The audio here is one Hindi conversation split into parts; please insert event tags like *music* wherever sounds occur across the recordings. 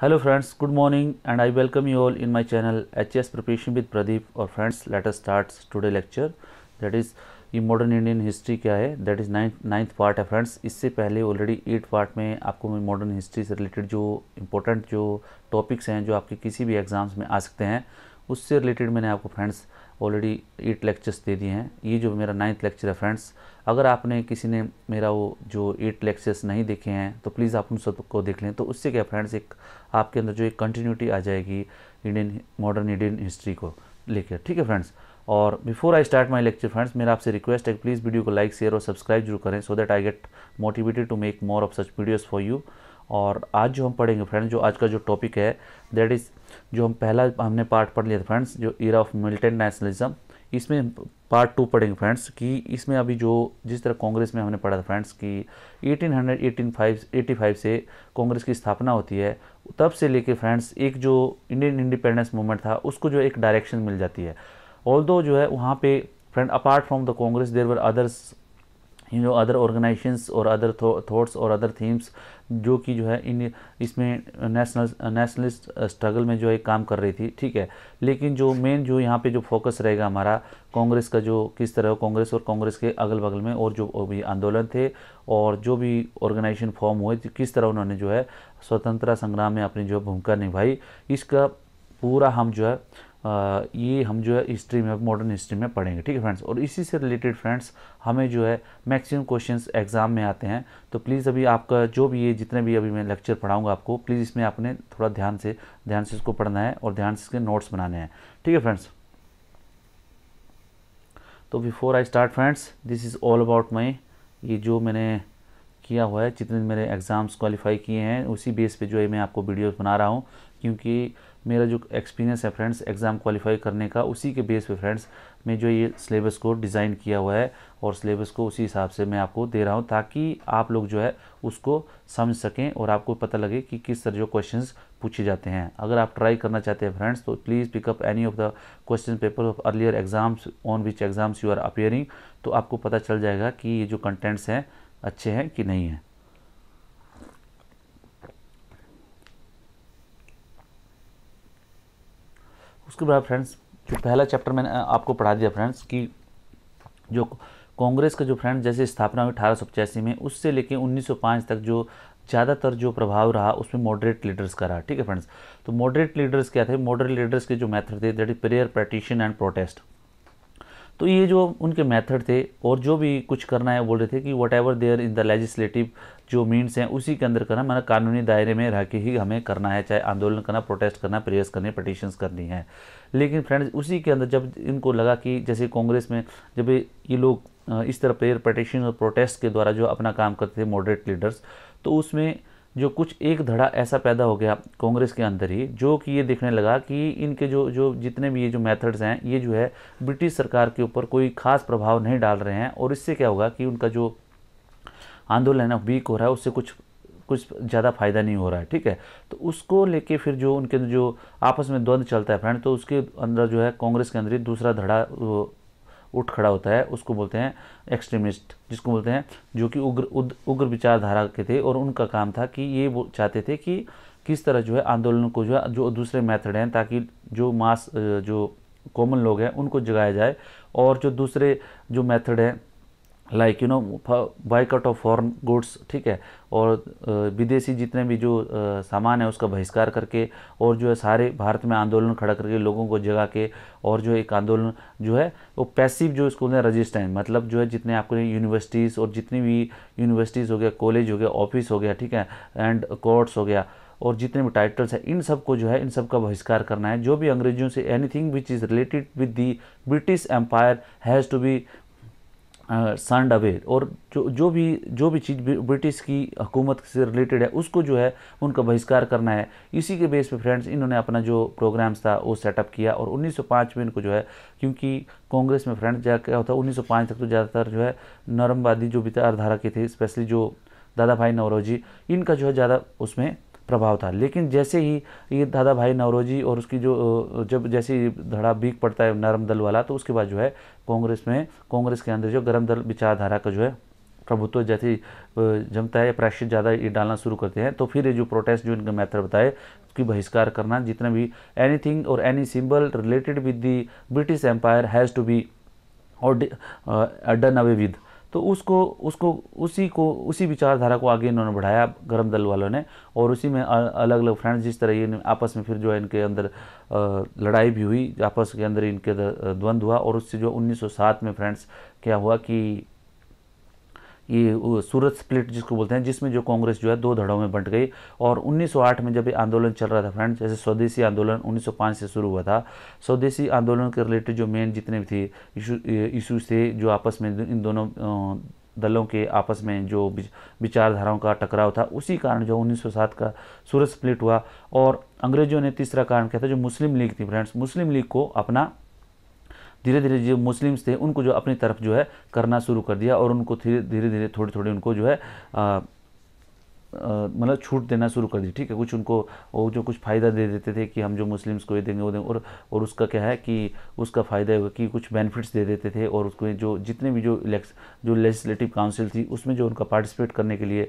Hello friends good morning and I welcome you all in my channel hs preparation with Pradeep और friends let us start today lecture that is ये मॉडर्न इंडियन हिस्ट्री क्या है that is ninth ninth part है फ्रेंड्स इससे पहले ऑलरेडी एट पार्ट में आपको मैं मॉडर्न हिस्ट्री से रिलेटेड जो इंपॉर्टेंट जो टॉपिक्स हैं जो आपके किसी भी एग्ज़ाम्स में आ सकते हैं उससे रिलेटेड मैंने आपको फ्रेंड्स ऑलरेडी एट लेक्चर्स दे दिए हैं ये जो मेरा नाइन्थ लेक्चर है फ्रेंड्स अगर आपने किसी ने मेरा वो जो एट लेक्चर्स नहीं देखे हैं तो प्लीज़ आप उन सबको देख लें तो उससे क्या फ्रेंड्स एक आपके अंदर जो एक कंटिन्यूटी आ जाएगी इंडियन मॉडर्न इंडियन हिस्ट्री को लेकर ठीक है फ्रेंड्स और before I start my lecture friends मेरा आपसे रिक्वेस्ट है प्लीज़ वीडियो को लाइक शेयर और सब्सक्राइब जरूर करें so that I get motivated to make more of such videos for you और आज जो हम पढ़ेंगे फ्रेंड्स जो आज का जो टॉपिक है दैट इज़ जो हम पहला हमने पार्ट पढ़ लिया था फ्रेंड्स जो ईरा ऑफ मिलिटेंट नेशनलिज्म इसमें पार्ट टू पढ़ेंगे फ्रेंड्स कि इसमें अभी जो जिस तरह कांग्रेस में हमने पढ़ा था फ्रेंड्स कि 1885 से कांग्रेस की स्थापना होती है तब से लेके फ्रेंड्स एक जो इंडियन इंडिपेंडेंस मूवमेंट था उसको जो एक डायरेक्शन मिल जाती है ऑल जो है वहाँ पे friend apart from the Congress there were others you know other organisations और अदर थॉट्स और अदर थीम्स जो कि जो है इन इसमें नेशनल नेशनलिस्ट स्ट्रगल में जो है काम कर रही थी ठीक है लेकिन जो मेन जो यहाँ पे जो फोकस रहेगा हमारा कांग्रेस का जो किस तरह कांग्रेस और कांग्रेस के अगल बगल में और जो भी आंदोलन थे और जो भी ऑर्गेनाइजेशन फॉर्म हुए किस तरह उन्होंने जो है स्वतंत्रता संग्राम में अपनी जो भूमिका निभाई इसका पूरा हम जो है ये हम जो है हिस्ट्री में मॉडर्न हिस्ट्री में पढ़ेंगे ठीक है फ्रेंड्स और इसी से रिलेटेड फ्रेंड्स हमें जो है मैक्सिमम क्वेश्चंस एग्जाम में आते हैं तो प्लीज़ अभी आपका जो भी ये जितने भी अभी मैं लेक्चर पढ़ाऊंगा आपको प्लीज़ इसमें आपने थोड़ा ध्यान से ध्यान से इसको पढ़ना है और ध्यान से इसके नोट्स बनाने हैं ठीक है फ्रेंड्स तो before I start friends this is all about my ये जो मैंने किया हुआ है जितने मेरे एग्ज़ाम्स क्वालिफाई किए हैं उसी बेस पे जो है मैं आपको वीडियोस बना रहा हूँ क्योंकि मेरा जो एक्सपीरियंस है फ्रेंड्स एग्ज़ाम क्वालिफाई करने का उसी के बेस पे फ्रेंड्स मैं जो ये सिलेबस को डिज़ाइन किया हुआ है और सिलेबस को उसी हिसाब से मैं आपको दे रहा हूँ ताकि आप लोग जो है उसको समझ सकें और आपको पता लगे कि किस तरह जो क्वेश्चन पूछे जाते हैं अगर आप ट्राई करना चाहते हैं फ्रेंड्स तो please pick up any of the question paper of earlier exams on which exams you are appearing तो आपको पता चल जाएगा कि ये जो कंटेंट्स हैं अच्छे हैं कि नहीं हैं उसके बाद फ्रेंड्स जो पहला चैप्टर मैंने आपको पढ़ा दिया फ्रेंड्स कि जो कांग्रेस का जो फ्रेंड जैसे स्थापना हुई अठारह में उससे लेके 1905 तक जो ज़्यादातर जो प्रभाव रहा उसमें मॉडरेट लीडर्स का रहा ठीक है फ्रेंड्स तो मॉडरेट लीडर्स क्या थे मॉडरेट लीडर्स के जो मैथड थे that is prayer petition and protest तो ये जो उनके मेथड थे और जो भी कुछ करना है बोल रहे थे कि whatever there in the legislative जो मीन्स हैं उसी के अंदर करना मतलब कानूनी दायरे में रह के ही हमें करना है चाहे आंदोलन करना प्रोटेस्ट करना प्रेयर्स करनी पटिशन करनी है लेकिन फ्रेंड्स उसी के अंदर जब इनको लगा कि जैसे कांग्रेस में जब ये लोग इस तरह प्रेयर पटिशन और प्रोटेस्ट के द्वारा जो अपना काम करते थे मॉडरेट लीडर्स तो उसमें जो कुछ एक धड़ा ऐसा पैदा हो गया कांग्रेस के अंदर ही जो कि ये देखने लगा कि इनके जो जो जितने भी ये जो मेथड्स हैं ये जो है ब्रिटिश सरकार के ऊपर कोई खास प्रभाव नहीं डाल रहे हैं और इससे क्या होगा कि उनका जो आंदोलन है वीक हो रहा है उससे कुछ कुछ ज़्यादा फायदा नहीं हो रहा है ठीक है तो उसको लेके फिर जो उनके जो आपस में द्वंद्व चलता है फ्रेंड तो उसके अंदर जो है कांग्रेस के अंदर ही दूसरा धड़ा उठ खड़ा होता है उसको बोलते हैं एक्सट्रीमिस्ट जिसको बोलते हैं जो कि उग्र उग्र विचारधारा के थे और उनका काम था कि ये वो चाहते थे कि किस तरह जो है आंदोलन को जो है जो दूसरे मेथड हैं ताकि जो मास जो कॉमन लोग हैं उनको जगाया जाए और जो दूसरे जो मेथड हैं like you know boycott of foreign goods ठीक है और विदेशी जितने भी जो सामान है उसका बहिष्कार करके और जो है सारे भारत में आंदोलन खड़ा करके लोगों को जगा के और जो एक आंदोलन जो है वो पैसिव जो स्कूल ने रजिस्टेंस मतलब जो है जितने आपको यूनिवर्सिटीज़ और जितनी भी यूनिवर्सिटीज़ हो गया कॉलेज हो गया ऑफिस हो गया ठीक है एंड कोर्ट्स हो गया और जितने भी टाइटल्स हैं इन सब को जो है इन सब का बहिष्कार करना है जो भी अंग्रेजों से anything which is related with the British empire has to be सांड डबेल और जो जो भी जो भी चीज़ ब्रिटिश की हुकूमत से रिलेटेड है उसको जो है उनका बहिष्कार करना है इसी के बेस पे फ्रेंड्स इन्होंने अपना जो प्रोग्राम्स था वो सेटअप किया और 1905 में इनको जो है क्योंकि कांग्रेस में फ्रेंड्स जा क्या होता है 1905 तक तो ज़्यादातर जो है नरमवादी जो विचारधारा के थे स्पेशली जो दादा भाई नवरोजी इनका जो है ज़्यादा उसमें प्रभाव था लेकिन जैसे ही ये दादा भाई नवरोजी और उसकी जो जब जैसे धड़ा बीक पड़ता है नरम दल वाला तो उसके बाद जो है कांग्रेस में कांग्रेस के अंदर जो गर्म दल विचारधारा का जो है प्रभुत्व जैसे जमता है प्राश्चित ज़्यादा ये डालना शुरू करते हैं तो फिर ये जो प्रोटेस्ट जो इनका मैथर बताए उसकी बहिष्कार करना जितना भी एनीथिंग और any symbol related with the British empire has to be और डन अवे विद तो उसको उसको उसी को उसी विचारधारा को आगे इन्होंने बढ़ाया गर्म दल वालों ने और उसी में अलग अलग फ्रेंड्स जिस तरह ये आपस में फिर जो है इनके अंदर लड़ाई भी हुई आपस के अंदर इनके द्वंद्व हुआ और उससे जो 1907 में फ्रेंड्स क्या हुआ कि ये सूरत स्प्लिट जिसको बोलते हैं जिसमें जो कांग्रेस जो है दो धड़ों में बंट गई और 1908 में जब ये आंदोलन चल रहा था फ्रेंड्स जैसे स्वदेशी आंदोलन 1905 से शुरू हुआ था स्वदेशी आंदोलन के रिलेटेड जो मेन जितने भी थे इशू थे जो आपस में इन दोनों दलों के आपस में जो विचारधाराओं का टकराव था उसी कारण जो 1907 का सूरत स्प्लिट हुआ और अंग्रेजों ने तीसरा कारण क्या था जो मुस्लिम लीग थी फ्रेंड्स मुस्लिम लीग को अपना धीरे धीरे जो मुस्लिम्स थे उनको जो अपनी तरफ जो है करना शुरू कर दिया और उनको धीरे धीरे धीरे थोड़ी थोड़ी उनको जो है मतलब छूट देना शुरू कर दी ठीक है कुछ उनको वो जो कुछ फ़ायदा दे देते थे कि हम जो मुस्लिम्स को ये देंगे वो देंगे और और उसका क्या है कि उसका फ़ायदा होगा कि कुछ बेनिफिट्स दे देते थे और उसको जो जितने भी जो इलेक्स जो लेजिस्लेटिव काउंसिल थी उसमें जो उनका पार्टिसिपेट करने के लिए आ,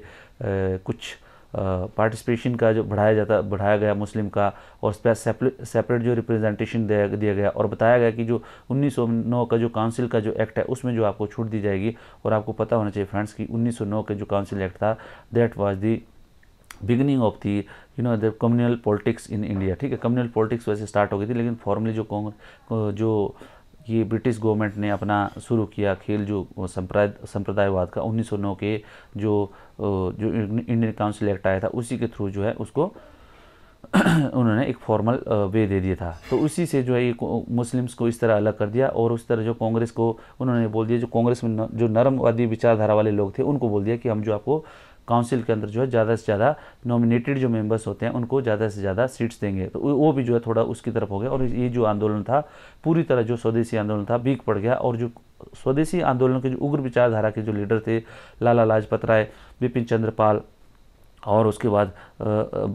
कुछ पार्टिसिपेशन का जो बढ़ाया जाता बढ़ाया गया मुस्लिम का और उस पर सेपरेट जो रिप्रेजेंटेशन दिया गया और बताया गया कि जो 1909 का जो काउंसिल का जो एक्ट है उसमें जो आपको छूट दी जाएगी और आपको पता होना चाहिए फ्रेंड्स कि 1909 का जो काउंसिल एक्ट था that was the beginning of the you know the communal politics in India ठीक है कम्युनल पॉलिटिक्स वैसे स्टार्ट हो गई थी लेकिन फॉर्मली जो जो ये ब्रिटिश गवर्नमेंट ने अपना शुरू किया खेल जो संप्रदाय संप्रदायवाद का 1909 के जो जो इंडियन काउंसिल एक्ट आया था उसी के थ्रू जो है उसको *clears throat* उन्होंने एक फॉर्मल वे दे दिया था तो उसी से जो है ये मुस्लिम्स को इस तरह अलग कर दिया और उस तरह जो कांग्रेस को उन्होंने बोल दिया जो कांग्रेस में न, जो नरमवादी विचारधारा वाले लोग थे उनको बोल दिया कि हम जो आपको काउंसिल के अंदर जो है ज़्यादा से ज़्यादा नॉमिनेटेड जो मेंबर्स होते हैं उनको ज़्यादा से ज़्यादा सीट्स देंगे तो वो भी जो है थोड़ा उसकी तरफ हो गया और ये जो आंदोलन था पूरी तरह जो स्वदेशी आंदोलन था बीक पड़ गया और जो स्वदेशी आंदोलन के जो उग्र विचारधारा के जो लीडर थे लाला लाजपत राय बिपिन चंद्र पाल और उसके बाद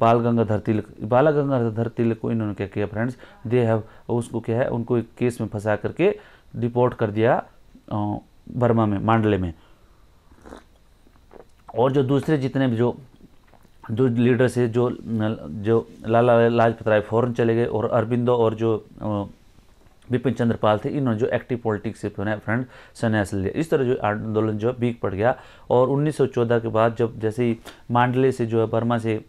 बाल गंगाधर तिलक बाला गंगाधर तिलक को इन्होंने क्या किया फ्रेंड्स दे हैव उसको क्या है उनको एक केस में फंसा करके डिपोर्ट कर दिया बर्मा में मांडले में और जो दूसरे जितने भी जो जो लीडर्स है जो जो लाला लाजपत राय फ़ौरन चले गए और अरविंदो और जो बिपिन चंद्र पाल थे इन्होंने जो एक्टिव पॉलिटिक्स से फ्रेंड संन्यास लिया इस तरह जो आंदोलन जो है बीक पड़ गया और 1914 के बाद जब जैसे ही मांडले से जो है बर्मा से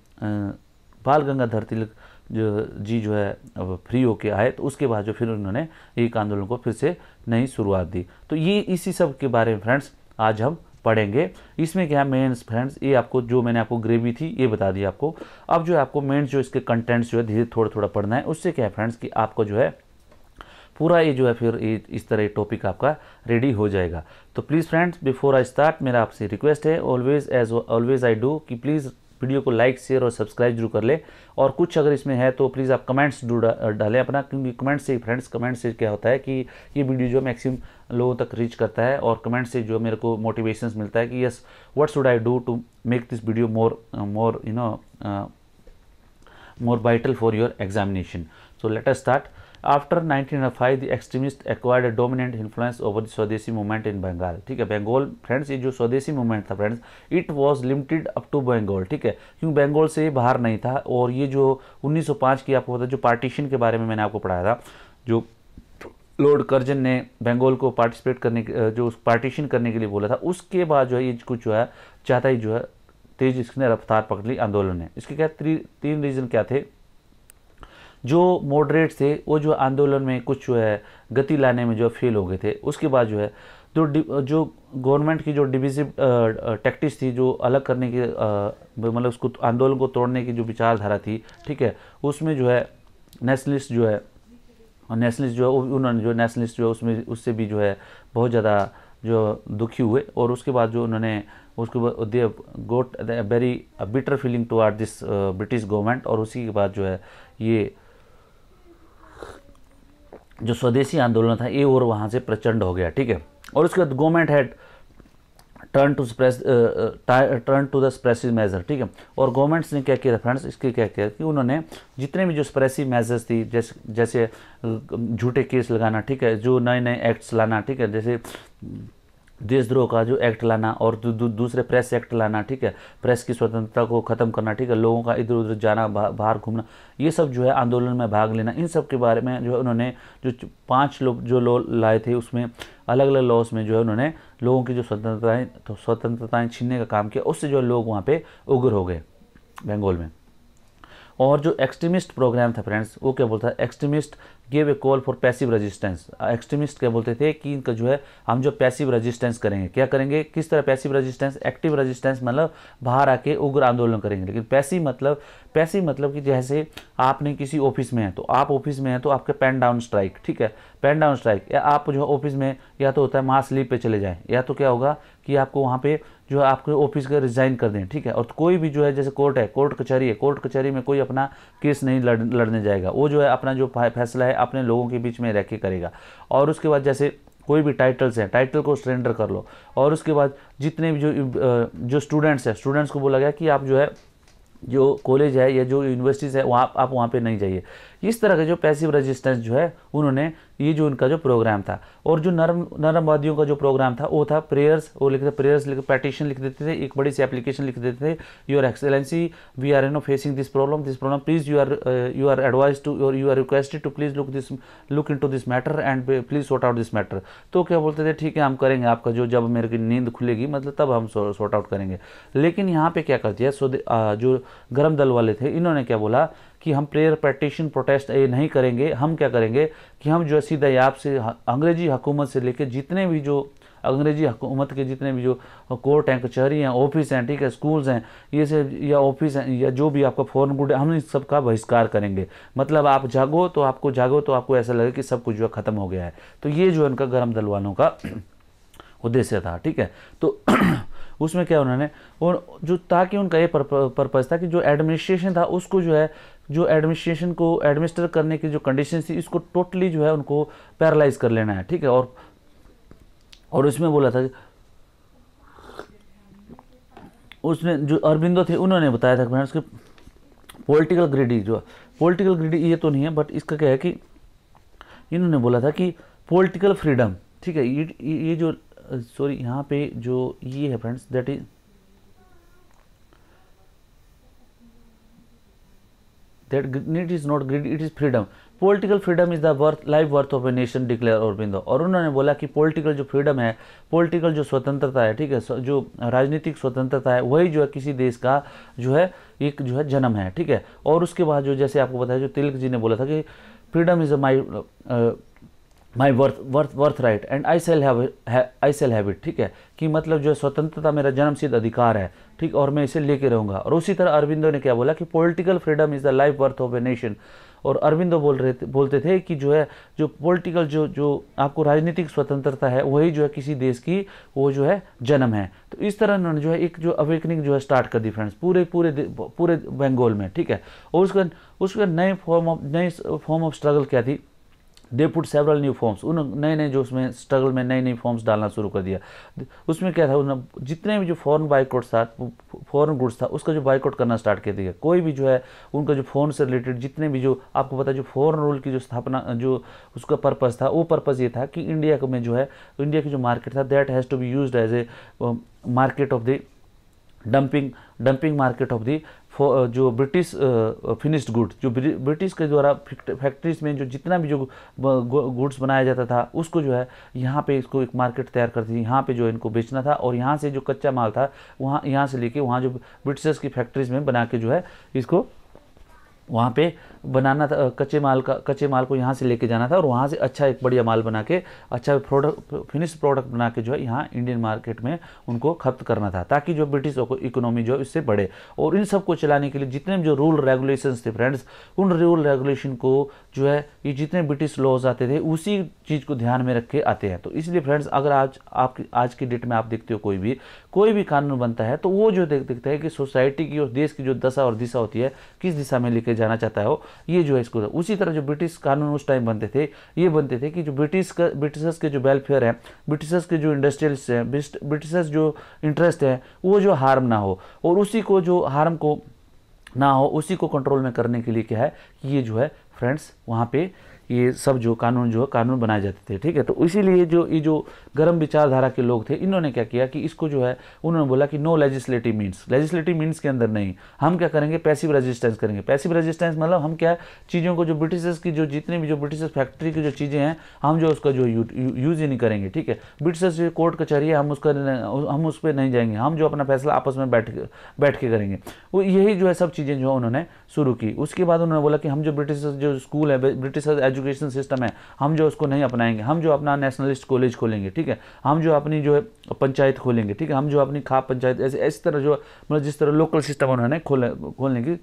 बाल गंगाधर तिलक जो जी जो है अब फ्री होके आए तो उसके बाद जो फिर उन्होंने एक आंदोलन को फिर से नई शुरुआत दी तो ये इसी सब के बारे में फ्रेंड्स आज हम पढ़ेंगे इसमें क्या है मेन्स फ्रेंड्स ये आपको जो मैंने आपको ग्रेवी थी ये बता दी आपको अब जो है आपको मेन्स जो इसके कंटेंट्स जो है धीरे थोड़ा थोड़ा पढ़ना है उससे क्या है फ्रेंड्स कि आपको जो है पूरा ये जो है फिर ये इस तरह टॉपिक आपका रेडी हो जाएगा तो please friends before I start मेरा आपसे रिक्वेस्ट है always as always I do कि प्लीज़ वीडियो को लाइक शेयर और सब्सक्राइब जरूर कर ले और कुछ अगर इसमें है तो प्लीज़ आप कमेंट्स डालें अपना क्योंकि कमेंट्स से फ्रेंड्स कमेंट से क्या होता है कि ये वीडियो जो मैक्सिमम लोगों तक रीच करता है और कमेंट्स से जो मेरे को मोटिवेशन मिलता है कि yes what should I do to make this video more more you know more vital for your examination so let start after five the extremist acquired dominant influence over the swadeshi movement in Bengal ठीक है बंगाल फ्रेंड्स ये जो स्वदेशी मूवमेंट था friends it was limited up to Bengal ठीक है क्योंकि बंगाल से बाहर नहीं था और ये जो 1905 की आपको पता जो पार्टीशन के बारे में मैंने आपको पढ़ाया था जो लॉर्ड कर्जन ने बंगाल को पार्टिसिपेट करने जो पार्टीशन करने के लिए बोला था उसके बाद जो है ये कुछ जो है चाहता ही जो है तेज इसने रफ्तार पकड़ ली आंदोलन ने इसके क्या तीन रीज़न क्या थे जो मॉडरेट थे वो जो आंदोलन में कुछ जो है गति लाने में जो फेल हो गए थे उसके बाद जो है तो जो जो गवर्नमेंट की जो डिविजिव टैक्टिक्स थी जो अलग करने की मतलब उसको आंदोलन को तोड़ने की जो विचारधारा थी ठीक है उसमें जो है नेशनलिस्ट जो है और नेशनलिस्ट जो है उन्होंने जो नेशनलिस्ट जो है उसमें उससे भी जो है बहुत ज़्यादा जो दुखी हुए और उसके बाद जो उन्होंने उसके बाद they got very bitter feeling toward this British government और उसी के बाद जो है ये जो स्वदेशी आंदोलन था ये और वहाँ से प्रचंड हो गया ठीक है और उसके बाद government had turn to suppress turn to the suppressive measure ठीक है और गवर्नमेंट्स ने क्या किया फ्रेंड्स इसके क्या किया कि उन्होंने जितने भी जो स्प्रेसिव मेजर्स थी जैसे जैसे झूठे केस लगाना ठीक है जो नए नए एक्ट्स लाना ठीक है जैसे देशद्रोह का जो एक्ट लाना और दू, दू, दूसरे प्रेस एक्ट लाना ठीक है प्रेस की स्वतंत्रता को ख़त्म करना ठीक है लोगों का इधर उधर जाना बाहर घूमना ये सब जो है आंदोलन में भाग लेना इन सब के बारे में जो है उन्होंने जो पाँच लोग जो लॉ लाए थे उसमें अलग अलग लॉस में जो है उन्होंने लोगों की जो स्वतंत्रताएँ तो स्वतंत्रताएँ छीनने का काम किया उससे जो लोग वहाँ पर उग्र हो गए बंगाल में और जो एक्सट्रीमिस्ट प्रोग्राम था फ्रेंड्स वो क्या बोलता है extremist give a call for passive resistance extremist क्या बोलते थे कि इनका जो है हम जो पैसिव रेजिस्टेंस करेंगे क्या करेंगे किस तरह पैसिव रेजिस्टेंस एक्टिव रेजिस्टेंस मतलब बाहर आके उग्र आंदोलन करेंगे लेकिन पैसिव मतलब पैसिव मतलब कि जैसे आपने किसी ऑफिस में है तो आप ऑफिस में हैं तो आपके पेन डाउन स्ट्राइक ठीक है पेन डाउन स्ट्राइक या आप जो है ऑफिस में या तो होता है मास लीव पे चले जाएँ या तो क्या होगा कि आपको वहाँ पे जो है आपके ऑफिस का रिजाइन कर दें ठीक है और कोई भी जो है जैसे कोर्ट है कोर्ट कचहरी है कोर्ट कचहरी में कोई अपना केस नहीं लड़ लड़ने जाएगा वो जो है अपना जो फैसला है अपने लोगों के बीच में रह के करेगा और उसके बाद जैसे कोई भी टाइटल्स हैं टाइटल को सरेंडर कर लो और उसके बाद जितने भी जो जो स्टूडेंट्स हैं स्टूडेंट्स को बोला गया कि आप जो है जो कॉलेज है या जो यूनिवर्सिटीज़ है वहाँ आप वहाँ पे नहीं जाइए इस तरह के जो पैसिव रेजिस्टेंस जो है उन्होंने ये जो उनका जो प्रोग्राम था और जो नरम नरमवादियों का जो प्रोग्राम था वो था प्रेयर्स वो लिखते प्रेयर्स लिख पैटिशन लिख देते थे एक बड़ी सी एप्लीकेशन लिख देते थे your excellency we are you know facing this problem this problem please you are you are advise to और you are requested to please look this look in this matter and please sort out this matter तो क्या बोलते थे ठीक है हम करेंगे आपका जो जब मेरे की नींद खुलेगी मतलब तब हम सॉर्ट आउट करेंगे लेकिन यहाँ पे क्या कर दिया सो जो गर्म दल वाले थे इन्होंने क्या बोला कि हम प्रेयर पैटिशन प्रोटेस्ट ये नहीं करेंगे हम क्या करेंगे कि हम जो है सीधा याब से अंग्रेजी हुकूमत से लेकर जितने भी जो अंग्रेजी हुकूमत के जितने भी जो कोर्ट हैं कचहरी हैं ऑफिस हैं ठीक है स्कूल्स हैं ये से या ऑफिस हैं या जो भी आपका फॉरन गुड है हम इन सब का बहिष्कार करेंगे मतलब आप जागो तो आपको जागो तो आपको ऐसा लगे कि सब कुछ जो है ख़त्म हो गया है तो ये जो है उनका गर्म दलवानों का उद्देश्य था ठीक है तो *clears throat* उसमें क्या उन्होंने और जो ताकि उनका ये पर्पज़ था कि जो एडमिनिस्ट्रेशन था उसको जो है जो एडमिनिस्ट्रेशन को एडमिनिस्टर करने की जो कंडीशन थी इसको टोटली जो है उनको पैरालाइज कर लेना है ठीक है और और उसमें बोला था उसने जो अरविंदो थे उन्होंने बताया था फ्रेंड्स उसके पॉलिटिकल ग्रेडी जो पॉलिटिकल ग्रेडी ये तो नहीं है बट इसका क्या है कि इन्होंने बोला था कि पॉलिटिकल फ्रीडम ठीक है ये ये जो सॉरी यहाँ पे जो ये है friends that is that need is not greed it is freedom political freedom is the worth life worth of a nation declare बिंदो और उन्होंने बोला कि पोलिटिकल जो फ्रीडम है पोलिटिकल जो स्वतंत्रता है ठीक है जो राजनीतिक स्वतंत्रता है वही जो है किसी देश का जो है एक जो है जन्म है ठीक है और उसके बाद जो जैसे आपको बताया जो तिलक जी ने बोला था कि freedom is a my my worth worth worth right and I shall I shall have it ठीक है कि मतलब जो है स्वतंत्रता मेरा जन्मसिद्ध अधिकार है ठीक और मैं इसे लेके रहूंगा और उसी तरह अरविंदो ने क्या बोला कि political freedom is the life worth of a nation और अरविंदो बोल रहे थे बोलते थे कि जो है जो पॉलिटिकल जो जो आपको राजनीतिक स्वतंत्रता है वही जो है किसी देश की वो जो है जन्म है तो इस तरह उन्होंने जो है एक जो अवेकनिंग जो है स्टार्ट कर दी फ्रेंड्स पूरे पूरे पूरे बंगाल में ठीक है और उसका उसका नए फॉर्म ऑफ नए फॉर्म ऑफ स्ट्रगल क्या थी they put several new forms उन नए नए जो उसमें स्ट्रगल में नए नए फॉर्म्स डालना शुरू कर दिया उसमें क्या था उन्होंने जितने भी जो फॉरन बाइकआउट था फॉरन गुड्स था उसका जो बाइकआउट करना स्टार्ट कर दिया कोई भी जो है उनका जो फ़ोन से रिलेटेड जितने भी जो आपको पता जो फॉरन रूल की जो स्थापना जो उसका पर्पज़ था वो पर्पज़ ये था कि इंडिया में जो है इंडिया की जो मार्केट था that has to be use as a market of the dumping dumping market of the जो ब्रिटिश फिनिश्ड गुड जो ब्रिटिश के द्वारा फैक्ट्रीज में जो जितना भी जो गुड्स uh, बनाया जाता था उसको जो है यहाँ पे इसको एक मार्केट तैयार करती थी यहाँ पे जो इनको बेचना था और यहाँ से जो कच्चा माल था वहाँ यहाँ से लेके वहाँ जो ब्रिटिशर्स की फैक्ट्रीज में बना के जो है इसको वहाँ पे बनाना था कच्चे माल का कच्चे माल को यहाँ से लेके जाना था और वहाँ से अच्छा एक बढ़िया माल बना के अच्छा प्रोडक्ट फिनिश प्रोडक्ट बना के जो है यहाँ इंडियन मार्केट में उनको खपत करना था ताकि जो ब्रिटिश इकोनॉमी जो है इससे बढ़े और इन सब को चलाने के लिए जितने जो रूल रेगुलेशन थे फ्रेंड्स उन रूल रेगुलेशन को जो है ये जितने ब्रिटिश लॉज आते थे उसी चीज़ को ध्यान में रख के आते हैं तो इसलिए फ्रेंड्स अगर आज आप आज की डेट में आप देखते हो कोई भी कोई भी कानून बनता है तो वो जो देख देखते हैं कि सोसाइटी की और देश की जो दशा और दिशा होती है किस दिशा में लेके जाना चाहता है ये जो है इसको उसी तरह जो ब्रिटिश कानून उस टाइम बनते थे ये बनते थे कि जो ब्रिटिश का ब्रिटिशर्स के जो वेलफेयर हैं ब्रिटिशर्स के जो इंडस्ट्रियल्स हैं ब्रिटिशर्स जो इंटरेस्ट हैं वो जो हार्म ना हो और उसी को जो हार्म को ना हो उसी को कंट्रोल में करने के लिए क्या है कि ये जो है फ्रेंड्स वहाँ पे ये सब जो कानून जो है कानून बनाए जाते थे ठीक है तो इसीलिए जो ये जो गर्म विचारधारा के लोग थे इन्होंने क्या किया कि इसको जो है उन्होंने बोला कि no legislative means legislative means के अंदर नहीं हम क्या करेंगे पैसिव रेजिस्टेंस करेंगे पैसिव रेजिस्टेंस मतलब हम क्या चीज़ों को जो ब्रिटिशर्स की जो जितनी भी जो ब्रिटिशर्स फैक्ट्री की जो चीज़ें हैं हम जो उसका जो यूज़ ही नहीं करेंगे ठीक है ब्रिटिशर्स जो कोर्ट कचहरी है हम उसका हम उस पर नहीं जाएंगे हम जो अपना फैसला आपस में बैठ बैठ के करेंगे वो यही जो है सब चीज़ें जो है उन्होंने शुरू की उसके बाद उन्होंने बोला कि हम जो ब्रिटिशर्स जो स्कूल है ब्रिटिशर्स एजुकेशन सिस्टम है हम जो उसको नहीं अपनाएंगे हम जो अपना नेशनलिस्ट कॉलेज खोलेंगे ठीक है हम जो अपनी जो है पंचायत खोलेंगे ठीक है हम जो अपनी खाप पंचायत ऐसे इस तरह जो मतलब जिस तरह लोकल सिस्टम उन्होंने खोले खोलने की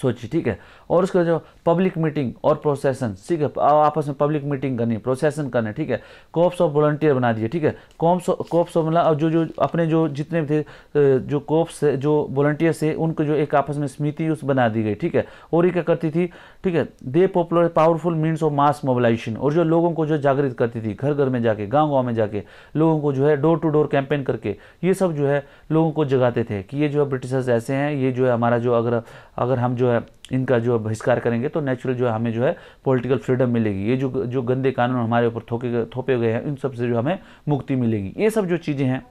सोची ठीक है और उसका जो पब्लिक मीटिंग और प्रोसेसन ठीक है आपस में पब्लिक मीटिंग करनी है प्रोसेसन करना है ठीक है कोप्स ऑफ वॉलंटियर बना दिए ठीक है कोप्स कोप्स ऑफ मतलब जो जो अपने जो जितने भी थे जो कोप्स जो वॉलंटियर्स है उनको जो एक आपस में समिति उस बना दी गई ठीक है और ये क्या करती थी ठीक है they popular powerful means of mass mobilisation और जो लोगों को जो जागृत करती थी घर घर में जाके गांव गांव में जाके लोगों को जो है डोर टू डोर कैंपेन करके ये सब जो है लोगों को जगाते थे कि ये जो है ब्रिटिशर्स ऐसे हैं ये जो है हमारा जो अगर अगर हम जो है इनका जो बहिष्कार करेंगे तो नेचुरल जो है हमें जो है पॉलिटिकल फ्रीडम मिलेगी ये जो जो गंदे कानून हमारे ऊपर थोपे थोपे गए हैं इन सब से जो हमें मुक्ति मिलेगी ये सब जो चीज़ें हैं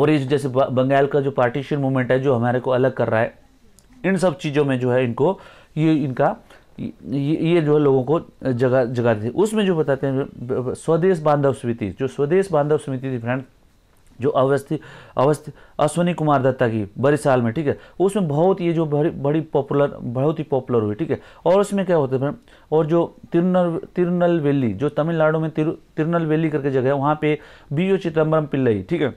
और ये जैसे बंगाल का जो पार्टीशन मूवमेंट है जो हमारे को अलग कर रहा है इन सब चीज़ों में जो है इनको ये इनका ये ये जो है लोगों को जगा जगा देती उसमें जो बताते हैं स्वदेश बांधव समिति जो स्वदेश बांधव समिति थी फ्रेंड जो अवस्थी अवस्थी अश्विनी कुमार दत्ता की बरिसाल में ठीक है उसमें बहुत ये जो बड़ी बड़ी पॉपुलर बहुत ही पॉपुलर हुई ठीक है और उसमें क्या होता है और जो तिरुनल वैली जो तमिलनाडु में तिरु वैली करके जगह है वहाँ पे बी ओ चिदम्बरम पिल्लई ठीक है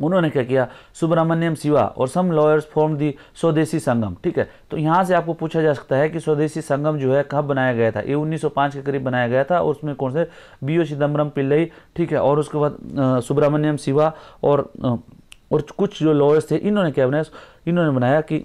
उन्होंने क्या किया सुब्रमण्यम शिवा और सम लॉयर्स फॉर्म दी स्वदेशी संगम ठीक है तो यहाँ से आपको पूछा जा सकता है कि स्वदेशी संगम जो है कब बनाया गया था ये 1905 के करीब बनाया गया था और उसमें कौन से बी ओ चिदम्बरम पिल्लई ठीक है और उसके बाद सुब्रमण्यम शिवा और और कुछ जो लॉयर्स थे इन्होंने क्या बनाया इन्होंने बनाया कि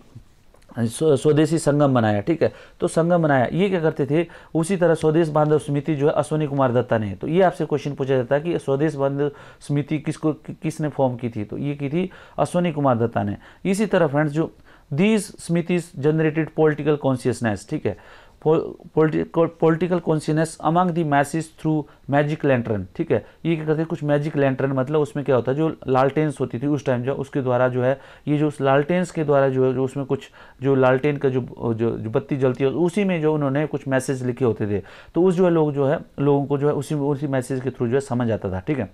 हाँ स्वदेशी संगम बनाया ठीक है तो संगम बनाया ये क्या करते थे उसी तरह स्वदेश बांधव समिति जो है अश्वनी कुमार दत्ता ने तो ये आपसे क्वेश्चन पूछा जाता है कि स्वदेश बांधव समिति किसको किसने फॉर्म की थी तो ये की थी अश्विनी कुमार दत्ता ने इसी तरह फ्रेंड्स जो these samitis generated political consciousness ठीक है political consciousness among the masses through magic lantern ठीक है ये क्या करते हैं कुछ मैजिक लैंटर्न मतलब उसमें क्या होता है जो लालटेन्स होती थी उस टाइम जो उसके द्वारा जो है ये जो उस लालटेन्स के द्वारा जो है जो उसमें कुछ जो लालटेन का जो जो, जो बत्ती जलती है उसी में जो उन्होंने कुछ मैसेज लिखे होते थे तो उस जो है लोग जो है लोगों को जो है उसी उसी मैसेज के थ्रू जो है समझ आता था ठीक है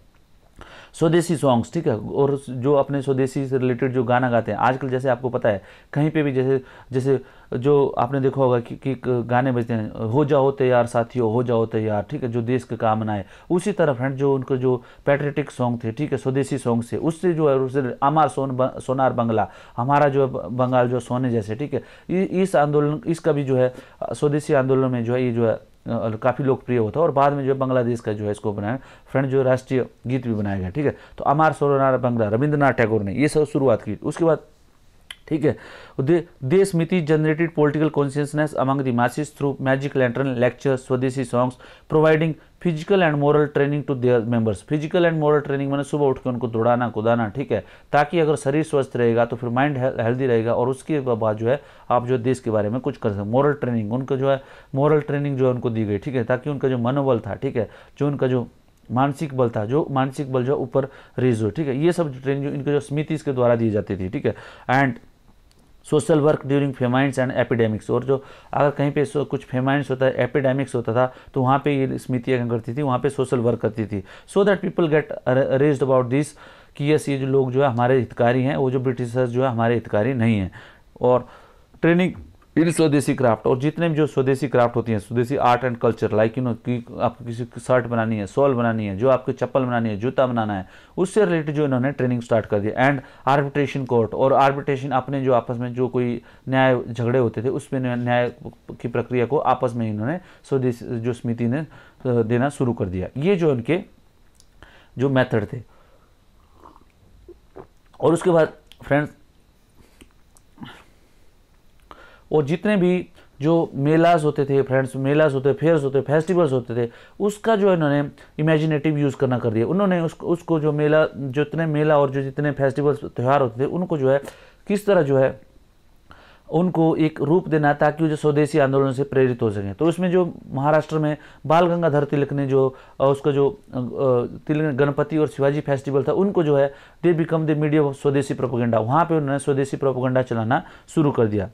स्वदेशी सॉन्ग्स ठीक है और जो अपने स्वदेशी से रिलेटेड जो गाना गाते हैं आजकल जैसे आपको पता है कहीं पे भी जैसे जैसे जो आपने देखा होगा कि, कि गाने बजते हैं हो जाओ तैयार साथियों हो जाओ तैयार ठीक है जो देश का काम बनाए उसी तरह फ्रेंड जो उनके जो पैट्रेटिक सॉन्ग थे ठीक है स्वदेशी सॉन्ग से उससे जो है उससे अमार सोन सोनार बंगला हमारा जो बंगाल जो सोने जैसे ठीक है इस आंदोलन इसका भी जो है स्वदेशी आंदोलन में जो है ये जो है काफ़ी लोकप्रिय होता है और बाद में जो बांग्लादेश का जो है इसको बनाया फ्रेंड जो राष्ट्रीय गीत भी बनाया गया ठीक है तो अमार सोरोना बंगला रविंद्रनाथ टैगोर ने ये सब शुरुआत की उसके बाद ठीक है दे, देश मिति generated political consciousness among the masses through magic lantern lecture swadeshi songs providing physical and moral training to their members physical and moral training मैंने सुबह उठ के उनको दौड़ाना कुदाना ठीक है ताकि अगर शरीर स्वस्थ रहेगा तो फिर माइंड हेल्दी रहेगा और उसके बाद जो है आप जो देश के बारे में कुछ कर सकते मॉरल ट्रेनिंग उनका जो है मॉरल ट्रेनिंग जो है उनको दी गई ठीक है ताकि उनका जो मनोबल था ठीक है जो उनका जो मानसिक बल था जो मानसिक बल जो ऊपर रेज हो ठीक है ये सब ट्रेनिंग जो इनके जो स्मृति के द्वारा दी जाती थी ठीक है and social work during famines and epidemics और जो अगर कहीं पे कुछ फेमाइंस होता है एपिडेमिक्स होता था तो वहाँ पे ये क्या करती थी वहाँ पे सोशल वर्क करती थी so that people get aware about this कि यस ये जो लोग जो है हमारे हितकारी हैं वो जो ब्रिटिशर्स जो है हमारे हितकारी नहीं हैं और ट्रेनिंग इन स्वदेशी क्राफ्ट और जितने भी जो स्वदेशी क्राफ्ट होती हैं swadeshi art and culture like you know कि आपको किसी की शर्ट बनानी है सॉल बनानी है जो आपके चप्पल बनानी है जूता बनाना है उससे रिलेटेड जो इन्होंने ट्रेनिंग स्टार्ट कर दी एंड आर्बिट्रेशन कोर्ट और आर्बिट्रेशन अपने जो आपस में जो कोई न्याय झगड़े होते थे उसमें न्याय की प्रक्रिया को आपस में इन्होंने स्वदेशी जो समिति ने देना शुरू कर दिया ये जो इनके जो मैथड थे और उसके बाद फ्रेंड्स और जितने भी जो मेलाज होते थे फ्रेंड्स मेलाज होते फेयर्स होते फेस्टिवल्स होते थे उसका जो इन्होंने इमेजिनेटिव यूज़ करना कर दिया उन्होंने उस, उसको जो मेला जितने मेला और जो जितने फेस्टिवल्स त्यौहार होते थे उनको जो है किस तरह जो है उनको एक रूप देना ताकि वो जो स्वदेशी आंदोलन से प्रेरित हो सकें तो उसमें जो महाराष्ट्र में बाल गंगाधर तिलक ने जो उसका जो तिलक गणपति और शिवाजी फेस्टिवल था उनको जो है they become the media of swadeshi propaganda वहाँ पे उन्होंने स्वदेशी प्रोपोगेंडा चलाना शुरू कर दिया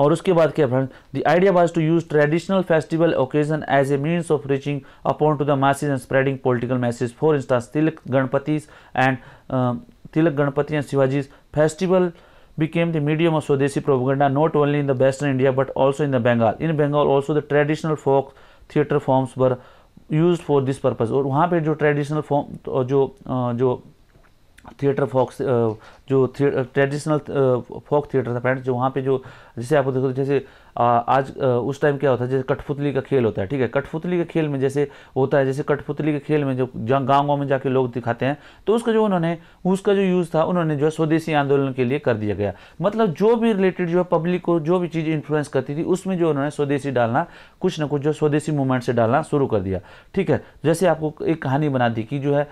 और उसके बाद क्या friend the idea was to use traditional festival occasion as a means of reaching upon to the message and spreading political message for instance Tilak Ganpati and Tilak Ganpati and Shivaji festival became the medium of swadeshi propaganda not only in the western India but also in the Bengal in Bengal also the traditional folk theatre forms were use for this purpose और वहाँ पर जो ट्रेडिशनल फॉर्म जो uh, जो थिएटर फॉक्स uh, जो ट्रेडिशनल फोक थिएटर था फ्रेंड्स जो वहाँ पे जो जैसे आपको देखो जैसे आज उस टाइम क्या होता है जैसे कठपुतली का खेल होता है ठीक है कठपुतली के खेल में जैसे होता है जैसे कठपुतली के खेल में जो गाँव गाँव में जाके लोग दिखाते हैं तो उसका जो उन्होंने उसका जो यूज़ था उन्होंने जो है स्वदेशी आंदोलन के लिए कर दिया गया मतलब जो भी रिलेटेड जो है पब्लिक को जो भी चीज़ इन्फ्लुएंस करती थी उसमें जो उन्होंने स्वदेशी डालना कुछ ना कुछ जो स्वदेशी मूवमेंट से डालना शुरू कर दिया ठीक है जैसे आपको एक कहानी बना दी कि जो है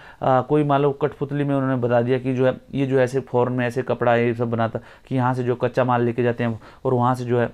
कोई मान लो कठपुतली में उन्होंने बता दिया कि जो है ये जो ऐसे फॉरन में ऐसे कपड़ा ये सब बनाता कि यहाँ से जो कच्चा माल लेके जाते हैं और वहाँ से जो है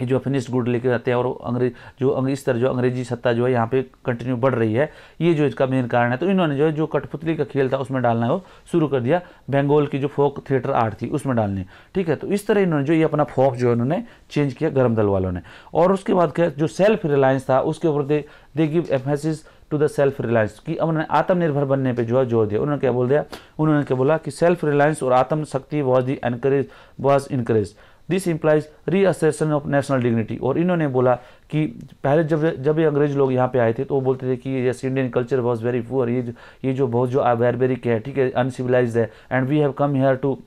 ये जो फिनिश्ड गुड लेके जाते हैं और अंग्रेज जो अंग्रेज इस तरह जो अंग्रेजी सत्ता जो है यहाँ पे कंटिन्यू बढ़ रही है ये जो इसका मेन कारण है तो इन्होंने जो है जो कठपुतली का खेल था उसमें डालना है वो शुरू कर दिया बंगाल की जो फोक थिएटर आर्ट थी उसमें डालने ठीक है तो इस तरह इन्होंने जो ये अपना फोक जो है उन्होंने चेंज किया गर्म दल वालों ने और उसके बाद क्या जो सेल्फ रिलायंस था उसके ऊपर they they give emphasis to the self reliance कि उन्होंने आत्मनिर्भर बनने पे जो है जोर दिया उन्होंने क्या बोल दिया उन्होंने क्या बोला कि सेल्फ रिलायंस और आत्मशक्ति was the encourage was encourage this implies reassertion of national dignity और इन्होंने बोला कि पहले जब जब ये अंग्रेज लोग यहाँ पे आए थे तो वो बोलते थे कि yes Indian culture was very poor ये जो ये जो बहुत जो बैरबेरिक है ठीक है अनसिविलाइज है and we have come here to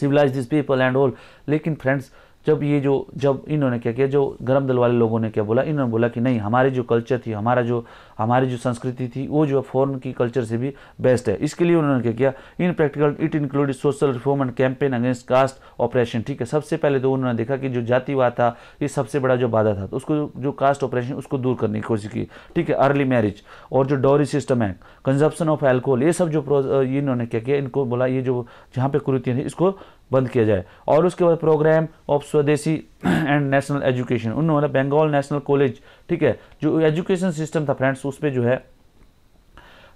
civilise this people and all लेकिन फ्रेंड्स जब ये जो जब इन्होंने क्या किया जो गर्म दल वाले लोगों ने क्या बोला इन्होंने बोला कि नहीं हमारी जो कल्चर थी हमारा जो हमारी जो संस्कृति थी वो जो फॉरन की कल्चर से भी बेस्ट है इसके लिए उन्होंने क्या किया in practical it include social reform and campaign against caste oppression ठीक है सबसे पहले तो उन्होंने देखा कि जो जातिवाद था ये सबसे बड़ा जो बाधा था तो उसको जो कास्ट ऑपरेशन उसको दूर करने की कोशिश की ठीक है अर्ली मैरिज और जो डॉरी सिस्टम है कंजप्शन ऑफ एल्कोहल ये सब जो ये इन्होंने क्या किया इनको बोला ये जो जहाँ पे कुरुतियाँ थी इसको बंद किया जाए और उसके बाद programme of swadeshi *clears throat* and national education उन्होंने बंगाल नेशनल कॉलेज ठीक है जो एजुकेशन सिस्टम था फ्रेंड्स उस पर जो है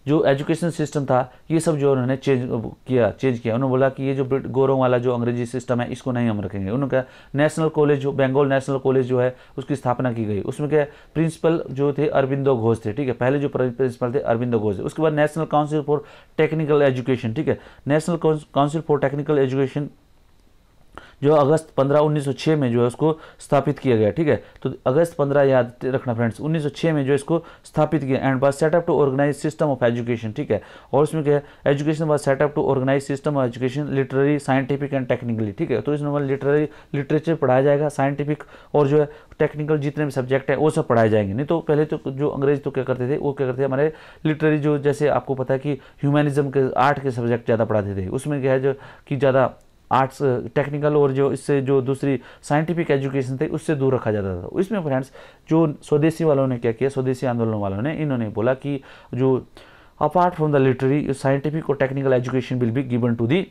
जो एजुकेशन सिस्टम था ये सब जो उन्होंने चेंज किया चेंज किया उन्होंने बोला कि ये जो गौरव वाला जो अंग्रेजी सिस्टम है इसको नहीं हम रखेंगे उन्होंने कहा नेशनल कॉलेज जो बंगाल नेशनल कॉलेज जो है उसकी स्थापना की गई उसमें क्या प्रिंसिपल जो थे अरविंदो घोष थे ठीक है पहले जो प्रिंसिपल थे अरविंदो घोष थे उसके बाद national council for technical education ठीक है national council for technical education जो अगस्त पंद्रह 1906 में जो है उसको स्थापित किया गया ठीक है तो अगस्त पंद्रह याद रखना फ्रेंड्स 1906 में जो इसको स्थापित किया and was set up to organise system of education ठीक है और उसमें क्या है education was set up to organise system of education literary scientific and technically ठीक है तो इसमें लिटरेरी मतलब लिटरेचर पढ़ाया जाएगा साइंटिफिक और जो है टेक्निकल जितने भी सब्जेक्ट हैं वो सब पढ़ाए जाएंगे नहीं तो पहले तो जो अंग्रेज तो क्या करते थे वो क्या करते थे हमारे लिटरेरी जो जैसे आपको पता है कि ह्यूमनिज्म के आर्ट के सब्जेक्ट ज़्यादा पढ़ाते थे उसमें क्या है जो कि ज़्यादा आर्ट्स टेक्निकल uh, और जो इससे जो दूसरी साइंटिफिक एजुकेशन थी उससे दूर रखा जाता था इसमें फ्रेंड्स जो स्वदेशी वालों ने क्या किया स्वदेशी आंदोलन वालों ने इन्होंने बोला कि जो apart from the literary scientific और technical education will be given to the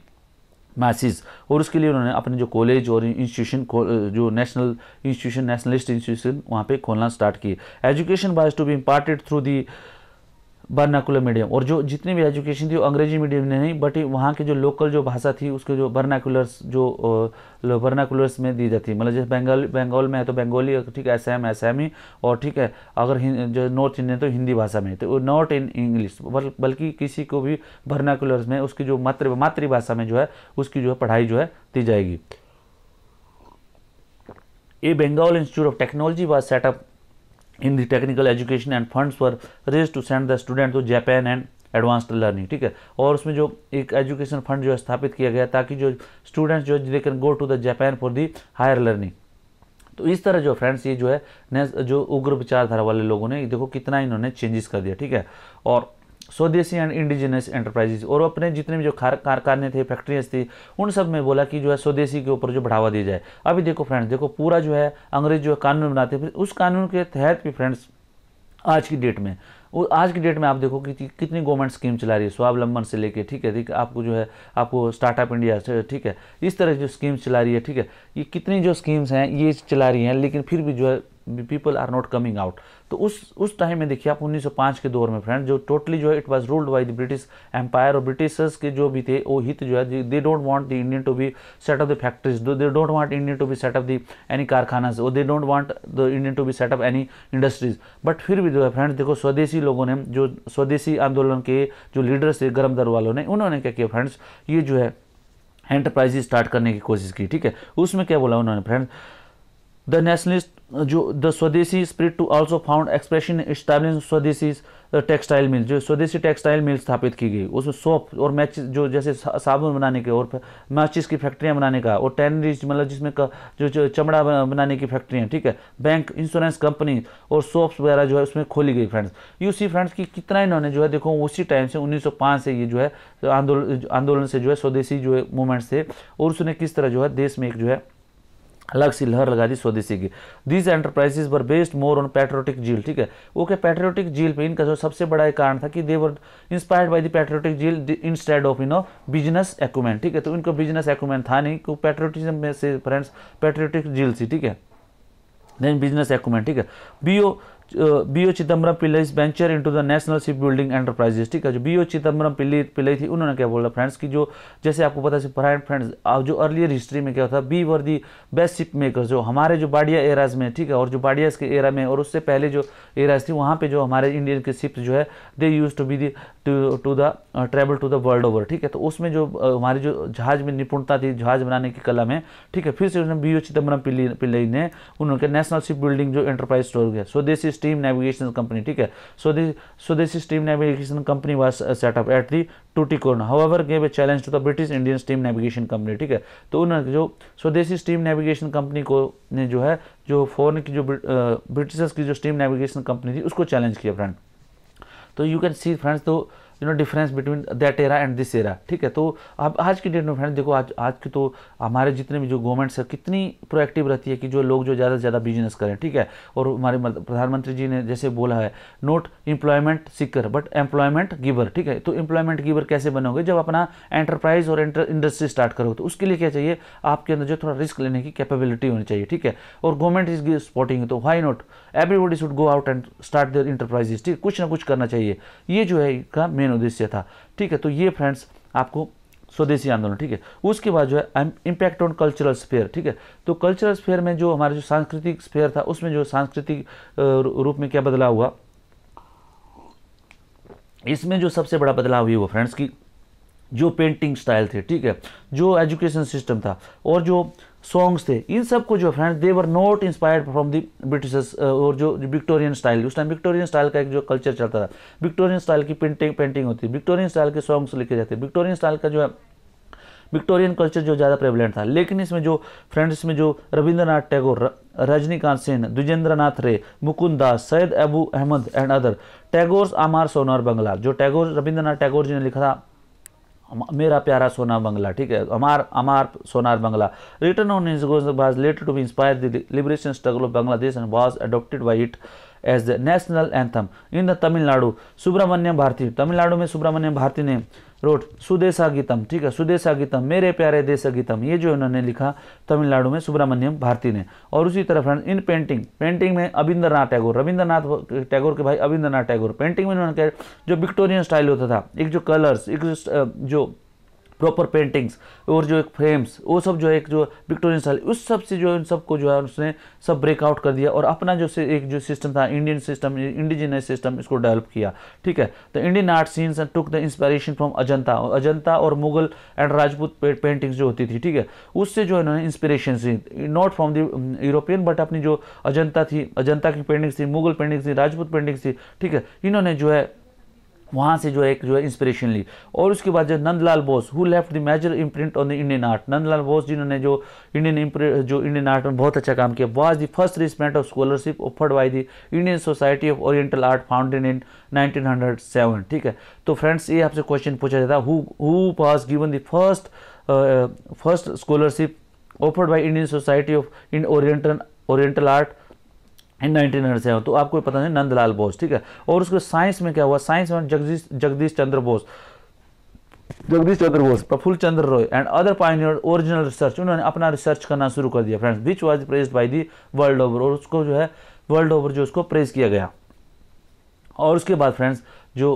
message और उसके लिए उन्होंने अपने जो कॉलेज और इंस्टीट्यूशन uh, जो नेशनल इंस्टीट्यूशन नेशनलिस्ट इंस्टीट्यूशन वहाँ पे खोलना स्टार्ट किए education was to be imparted through the vernacular medium और जो जितनी भी एजुकेशन थी वो अंग्रेजी मीडियम में नहीं बट वहाँ की जो लोकल जो भाषा थी उसके जो बर्नाकुलर्स जो बर्नाकुलर्स में दी जाती मतलब जैसे बंगाल बंगाल में है तो बंगाली ठीक है असैम ही और ठीक है अगर जो नॉर्थ इंडियन तो हिंदी भाषा में तो नॉट इन इंग्लिश बल्कि किसी को भी बर्नाकुलर्स में उसकी जो मातृ मातृभाषा में जो है उसकी जो है पढ़ाई जो है दी जाएगी ये Bengal institute of technology was set up in the technical education and funds for raise to send the student to Japan and advanced learning ठीक है और उसमें जो एक एजुकेशन फंड जो स्थापित किया गया ताकि जो स्टूडेंट्स जो they can go to the Japan for the higher learning तो इस तरह जो फ्रेंड्स ये जो है जो उग्र विचारधारा वाले लोगों ने देखो कितना इन्होंने चेंजेस कर दिया ठीक है और स्वदेशी एंड इंडिजिनस एंटरप्राइजेज और अपने जितने भी जो कारखाने थे फैक्ट्रीज थी उन सब में बोला कि जो है स्वदेशी के ऊपर जो बढ़ावा दिया जाए अभी देखो फ्रेंड्स देखो पूरा जो है अंग्रेज जो है कानून बनाते फिर उस कानून के तहत भी फ्रेंड्स आज की डेट में आज की डेट में आप देखो कि कितनी गवर्नमेंट स्कीम चला रही है स्वावलंबन से लेके ठीक है ठीक है आपको जो है आपको स्टार्टअप इंडिया से ठीक है इस तरह जो स्कीम्स चला रही है ठीक है ये कितनी जो स्कीम्स हैं ये चला रही हैं लेकिन फिर भी जो है people are not coming out तो उस उस टाइम में देखिए आप 1905 के दौर में फ्रेंड जो टोटली जो है it was ruled by the British empire और ब्रिटिशर्स के जो भी थे वो हित जो है they don't want the Indian to be set up the factories they don't want Indian to be set up the any कारखानाज और they don't want the Indian to be set up any industries but फिर भी जो है फ्रेंड देखो स्वदेशी लोगों ने जो स्वदेशी आंदोलन के जो लीडर्स थे गर्म दर वालों ने उन्होंने क्या किया फ्रेंड्स ये जो है एंटरप्राइजेज स्टार्ट करने की कोशिश की ठीक है उसमें क्या बोला उन्होंने फ्रेंड्स द नेशनलिस्ट जो the swadeshi spirit to also found expression establish swadeshi textile uh, mill जो स्वदेशी टेक्सटाइल मिल स्थापित की गई उसमें सोप और मैच जो जैसे साबुन बनाने के और मैचिस की फैक्ट्रियाँ बनाने का और टेनरीज मतलब जिसमें का, जो, जो चमड़ा बनाने की फैक्ट्रियाँ ठीक है बैंक इंश्योरेंस कंपनी और सोप्स वगैरह जो है उसमें खोली गई फ्रेंड्स यू सी फ्रेंड्स कि कितना इन्होंने जो है देखो उसी टाइम से उन्नीस से ये जो है आंदोलन आंदोलन से जो है स्वदेशी जो है मूवमेंट से और उसने किस तरह जो है देश में एक जो है अलग सी लहर लगा दी स्वदेशी की these enterprises were based more on patriotic zeal ठीक है वो क्या पैट्रियोटिक झील पे इनका जो सबसे बड़ा एक कारण था कि they were inspired by the patriotic zeal instead of in business acumen ठीक है तो इनको बिजनेस एक्यूमेंट था नहीं क्योंकि तो पैट्रियोटिज्म में से फ्रेंड्स पैट्रियोटिक झील थी ठीक है देन बिजनेस एक्यूमेंट ठीक है B O B O Chidambaram Pillai venture into the national ship building enterprises ठीक है जो बी ओ चिदम्बरम पिल्लई थी उन्होंने क्या बोला फ्रेंड्स कि जो जैसे आपको पता है फ्रेंड्स जो अर्लियर हिस्ट्री में क्या था we were the best ship maker जो हमारे जो बाडिया एराज में ठीक है और जो बाडिया के एरा में और उससे पहले जो एराज थी वहाँ पर जो हमारे इंडियन के शिप जो है they use to be the to the travel to the world over ठीक है तो उसमें जो uh, हमारे जो जहाज में निपुणता थी जहाज बनाने की कला में ठीक है फिर से उसने बी ओ चिदम्बरम पिल्लई ने उन्होंने नेशनल शिप बिल्डिंग जो एंटरप्राइज स्टोर गया स्वदेशी स्टीम नेविगेशन कंपनी ठीक है so this so this steam navigation company was set up at the Tuticorin however gave a challenge to the British Indian steam navigation company ठीक है तो उन्होंने जो स्वदेशी स्टीम नेविगेशन कंपनी को ने जो है जो फोन की जो ब्रिटिशर्स uh, की जो स्टीम नेविगेशन कंपनी थी उसको चैलेंज किया फ्रेंड तो यू कैन सी फ्रेंड्स तो you know difference between that era and this era ठीक है तो अब आज की डेट में फ्रेंड देखो आज आज की तो हमारे जितने भी जो गवर्नमेंट्स है कितनी प्रोएक्टिव रहती है कि जो लोग जो ज़्यादा से ज़्यादा बिजनेस करें ठीक है और हमारे प्रधानमंत्री जी ने जैसे बोला है not employment seeker but employment giver ठीक है तो एम्प्लॉयमेंट गिवर कैसे बनोगे जब अपना एंटरप्राइज और इंडस्ट्री स्टार्ट करोगे तो उसके लिए क्या चाहिए आपके अंदर जो थोड़ा रिस्क लेने की कैपेबिलिटी होनी चाहिए ठीक है और गवर्नमेंट इज सपोर्टिंग तो why not everybody should go out and start their enterprises ठीक कुछ ना कुछ करना चाहिए ये जो है इसका मेन उद्देश्य था ठीक है तो ये फ्रेंड्स आपको स्वदेशी आंदोलन ठीक है उसके बाद जो है इम्पैक्ट ऑन कल्चरल स्फेयर ठीक है तो कल्चरल स्फेयर में जो हमारे जो सांस्कृतिक स्फेयर था उसमें जो सांस्कृतिक रूप में क्या बदलाव हुआ इसमें जो सबसे बड़ा बदलाव हुआ फ्रेंड्स की जो पेंटिंग स्टाइल थे ठीक है जो एजुकेशन सिस्टम था और जो सॉन्ग्स थे इन सब को जो friend they were not inspired from the British और जो विक्टोरियन स्टाइल उस टाइम विक्टोरियन स्टाइल का एक जो कल्चर चलता था विक्टोरियन स्टाइल की पेंटिंग पेंटिंग होती है विक्टोरियन स्टाइल के सॉन्ग्स लिखे जाते हैं विक्टोरियन स्टाइल का जो है विक्टोरियन कल्चर जो ज़्यादा प्रेवलेंट था लेकिन इसमें जो फ्रेंड्स में जो रविंद्रनाथ टैगोर रजनीकांत सेन द्विजेंद्रनाथ रे मुकुंद दास सैयद अबू अहमद एंड अदर टैगोर्स आमार सोनार बंगला जो टैगोर रविंद्रनाथ टैगोर जी ने लिखा था मेरा प्यारा सोना बंगला ठीक है Amar Amar Sonar Bangla written on goes later to be inspire the liberation struggle of Bangladesh and was adopted by it as the national anthem in the Tamil Nadu Subramania Bharati Tamil Nadu में सुब्रमण्यम भारती ने रोट सुदेशा गीतम ठीक है सुदेशा गीतम मेरे प्यारे देश गीतम ये जो उन्होंने लिखा तमिलनाडु में सुब्रमण्यम भारती ने और उसी तरफ इन पेंटिंग पेंटिंग में अबिंद्रनाथ टैगोर रविंद्रनाथ टैगोर के भाई अबिंद्रनाथ टैगोर पेंटिंग में उन्होंने जो विक्टोरियन स्टाइल होता था एक जो कलर्स एक जो प्रॉपर पेंटिंग्स और जो एक फ्रेम्स वो सब जो एक जो विक्टोरियन स्टाइल उस सब से जो इन सबको जो है उसने सब ब्रेकआउट कर दिया और अपना जो एक जो सिस्टम था इंडियन सिस्टम इंडिजिनस सिस्टम इसको डेवलप किया ठीक है तो Indian art scenes and took the inspiration from Ajanta Ajanta और मुगल एंड राजपूत पेंटिंग्स जो होती थी ठीक है उससे जो इन्होंने इंस्पिरेशन थी not from the European but अपनी जो अजंता थी अजंता की पेंटिंग्स थी मुगल पेंटिंग्स थी राजपूत पेंटिंग्स थी ठीक है इन्होंने जो है वहाँ से जो है एक जो है इंस्पिरेशन ली और उसके बाद जो Nandalal Bose who left the major imprint on the Indian art Nandalal Bose जिन्होंने जो इंडियन जो इंडियन आर्ट में बहुत अच्छा काम किया was the first recipient of scholarship offered by the Indian society of oriental art founded in 1907 ठीक है तो फ्रेंड्स ये आपसे क्वेश्चन पूछा जाता है given the first first scholarship offered by Indian society of in oriental art nineteen hundred से तो आपको पता नहीं नंदलाल बोस ठीक है और उसके साइंस में क्या हुआ साइंस में Jagdish Jagdish Chandra Bose Jagdish Chandra Bose Prafulla Chandra Ray and other pioneer original research उन्होंने अपना रिसर्च करना शुरू कर दिया friends which was praised by the world over और उसको जो है वर्ल्ड ओवर जो उसको प्रेज किया गया और उसके बाद फ्रेंड्स जो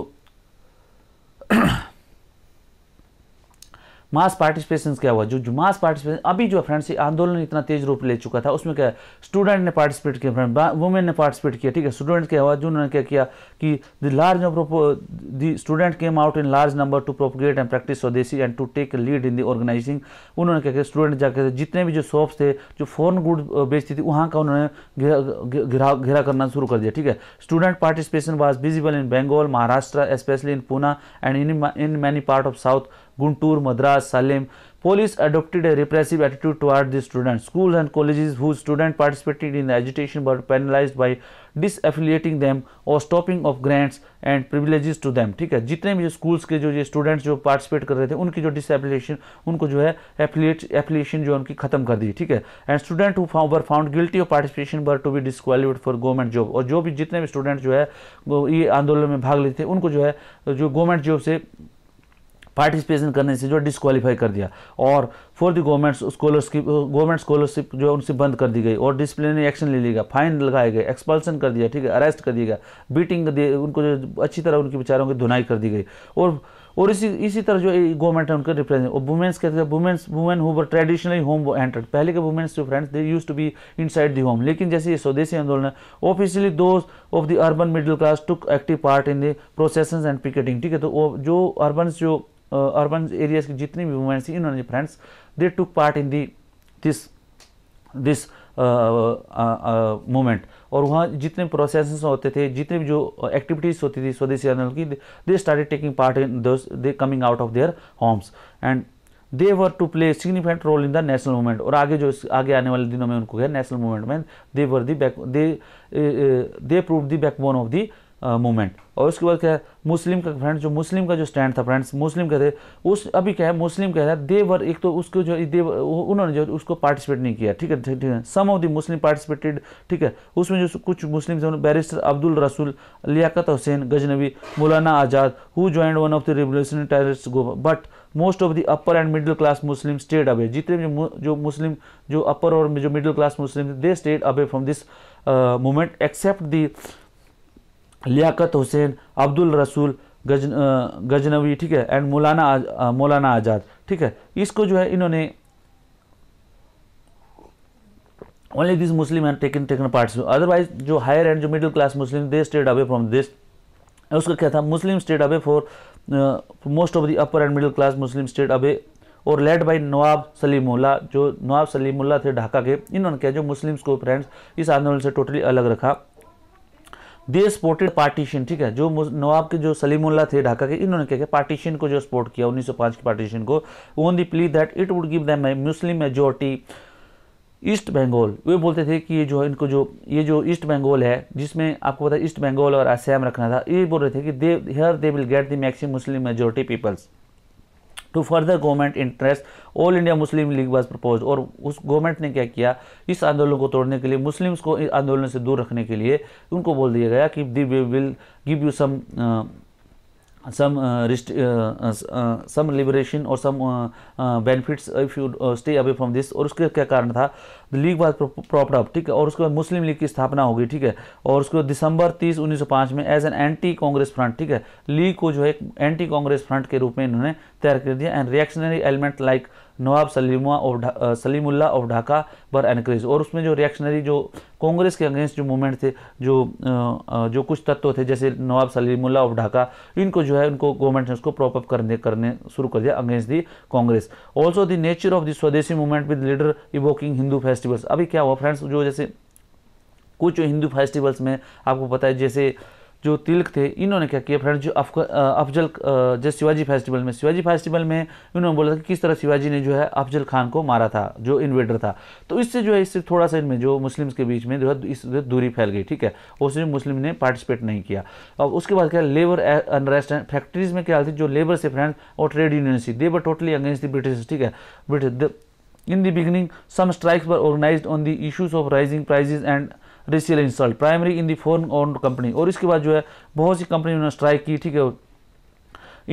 मास पार्टिसिपेशन क्या हुआ जो, जो मास पार्टिसिपेशन अभी जो फ्रेंड्स आंदोलन इतना तेज रूप ले चुका था उसमें क्या स्टूडेंट ने पार्टिसिपेट किया फ्रेंड वुमेन ने पार्टिसिपेट किया ठीक है स्टूडेंट क्या हुआ जो क्या किया कि the large number the student came out in large number to propagate and practice swadeshi and to take lead in the organising उन्होंने क्या किया स्टूडेंट जाकर जितने भी जो शॉप्स थे जो फॉरन गुड बेचती थी वहाँ का उन्होंने घेराव घेरा करना शुरू कर दिया ठीक है student participation was visible in Bengal Maharashtra specially in Poona and in in many part of south Guntur, Madras, Salem. Police adopted a repressive attitude toward the students. Schools and colleges whose students participated in the agitation were penalized by disaffiliating them or stopping of grants and privileges to them. ठीक है जितने भी schools के जो ये students जो participate कर रहे थे उनकी जो disaffiliation उनको जो है affiliate affiliation जो उनकी खत्म कर दी ठीक है And students who found, were found guilty of participation were to be disqualified for government job. और जो भी जितने भी students जो है ये आंदोलन में भाग लेते थे उनको जो है जो government job से पार्टिसिपेशन करने से जो डिसक्वालीफाई कर दिया और for the government scholarship government scholarship जो है उनसे बंद कर दी गई और डिसिप्लिनरी एक्शन ले लिया गया फाइन लगाए गए एक्सपल्सन कर दिया ठीक है अरेस्ट कर दिया गया बीटिंग दे उनको जो अच्छी तरह उनके बेचारों की धुनाई कर दी गई और और इसी इसी तरह जो गवर्नमेंट है उनका रिप्रेजेंट और वुमेंस कहते हैं women's women were traditionally home entered पहले के वुमेन्स जो friends they use to be inside the the home लेकिन जैसे ये स्वदेशी आंदोलन है officially those of the urban middle class took active part in the process and picketing ठीक है तो जो अर्बन जो अर्बन एरियाज की जितनी भी वुमेन्स थी इन्होंने friends they took part in the this this movement और वहाँ जितने प्रोसेस होते थे जितने भी जो एक्टिविटीज़ होती थी स्वदेशी आंदोलन की they started taking part in they coming out of their homes and they were to play significant role in the national movement और आगे जो आगे आने वाले दिनों में उनको गया नेशनल मूवमेंट में they were the back they they prove the backbone of the movement और उसके बाद क्या है मुस्लिम का फ्रेंड जो मुस्लिम का जो स्टैंड था फ्रेंड्स मुस्लिम का थे उस अभी क्या है मुस्लिम का है देवर एक तो उसको जो देवर उन्होंने जो उसको पार्टिसिपेट नहीं किया ठीक है ठीक है some of the Muslim participated ठीक है उसमें जो कुछ मुस्लिम थे बैरिस्टर अब्दुल रसूल Liaquat Hussain Ghaznavi Maulana Azad who join one of the revolutionary terrorist go but most of the upper and middle class Muslim stayed away जितने भी जो मुस्लिम जो अपर और जो मिडिल क्लास मुस्लिम थे they stayed away from this movement except the Liaquat Hussain Abdul Rasul गज गजनवी ठीक है एंड मौलाना मौलाना आज़ाद ठीक है इसको जो है इन्होंने only this Muslim and taken taken parts otherwise जो हायर एंड जो middle class muslim they stayed away from this उसका क्या था Muslim stayed away for most of the upper and middle class Muslim stayed away और लेड बाई नवाब सलीमुल्ला जो नवाब सलीमुल्ला थे ढाका के इन्होंने क्या जो मुस्लिम्स को फ्रेंड्स इस आंदोलन से टोटली अलग रखा दे सपोर्टेड पार्टीशन ठीक है जो नवाब के जो सलीमुल्ला थे ढाका के इन्होंने क्या किया पार्टीशन को जो सपोर्ट किया 1905 की पार्टीशन को on the plea that it would give them Muslim majority east Bengal वे बोलते थे कि ये जो इनको जो ये जो ईस्ट बंगाल है जिसमें आपको पता ईस्ट बंगाल और आसियाम रखना था ये बोल रहे थे कि they hear they will get the maximum Muslim majority peoples to further government interest all India Muslim league was propose और उस गवर्नमेंट ने क्या किया इस आंदोलन को तोड़ने के लिए मुस्लिम्स को आंदोलन से दूर रखने के लिए उनको बोल दिया गया कि they will give you some some uh, rest, uh, uh, uh, some liberation or some uh, uh, benefits if you uh, stay away from this और उसके क्या कारण था लीग was propped up ठीक है और उसके बाद मुस्लिम लीग की स्थापना होगी ठीक है और उसके बाद दिसंबर सौ पाँच में as an anti Congress front ठीक है लीग को जो है एंटी कांग्रेस फ्रंट के रूप में इन्होंने तैयार कर दिया and reactionary element like like, Nawab Salima of Salimullah of Dhaka पर एनकरेज और उसमें जो रिएक्शनरी जो कांग्रेस के अगेंस्ट जो मूवमेंट थे जो जो कुछ तत्व थे जैसे नवाब सलीमुल्ला ऑफ ढाका इनको जो है उनको गवर्नमेंट ने उसको प्रॉपअप करने करने शुरू कर दिया against the Congress also the nature of the swadeshi movement with leader evoking Hindu festivals अभी क्या हुआ फ्रेंड्स जो जैसे कुछ हिंदू फेस्टिवल्स में आपको पता है जैसे जो तिलक थे इन्होंने क्या किया फ्रेंड जो अफजल जैसे शिवाजी फेस्टिवल में शिवाजी फेस्टिवल में इन्होंने बोला था कि किस तरह शिवाजी ने जो है अफजल खान को मारा था जो इन्वेडर था तो इससे जो है इससे थोड़ा सा इनमें जो मुस्लिम्स के बीच में जो है इस दूरी फैल गई ठीक है उसमें मुस्लिम ने पार्टिसिपेट नहीं किया अब उसके बाद क्या लेबर अनरेस्ट फैक्ट्रीज में क्या थी जो लेबर से फ्रेंड और ट्रेड यूनियन थी they were totally against the British ठीक है British in the beginning some strikes were organise on the issues of rising prices and racial insult primary in the foreign owned company और इसके बाद जो है बहुत सी कंपनी उन्होंने स्ट्राइक की ठीक है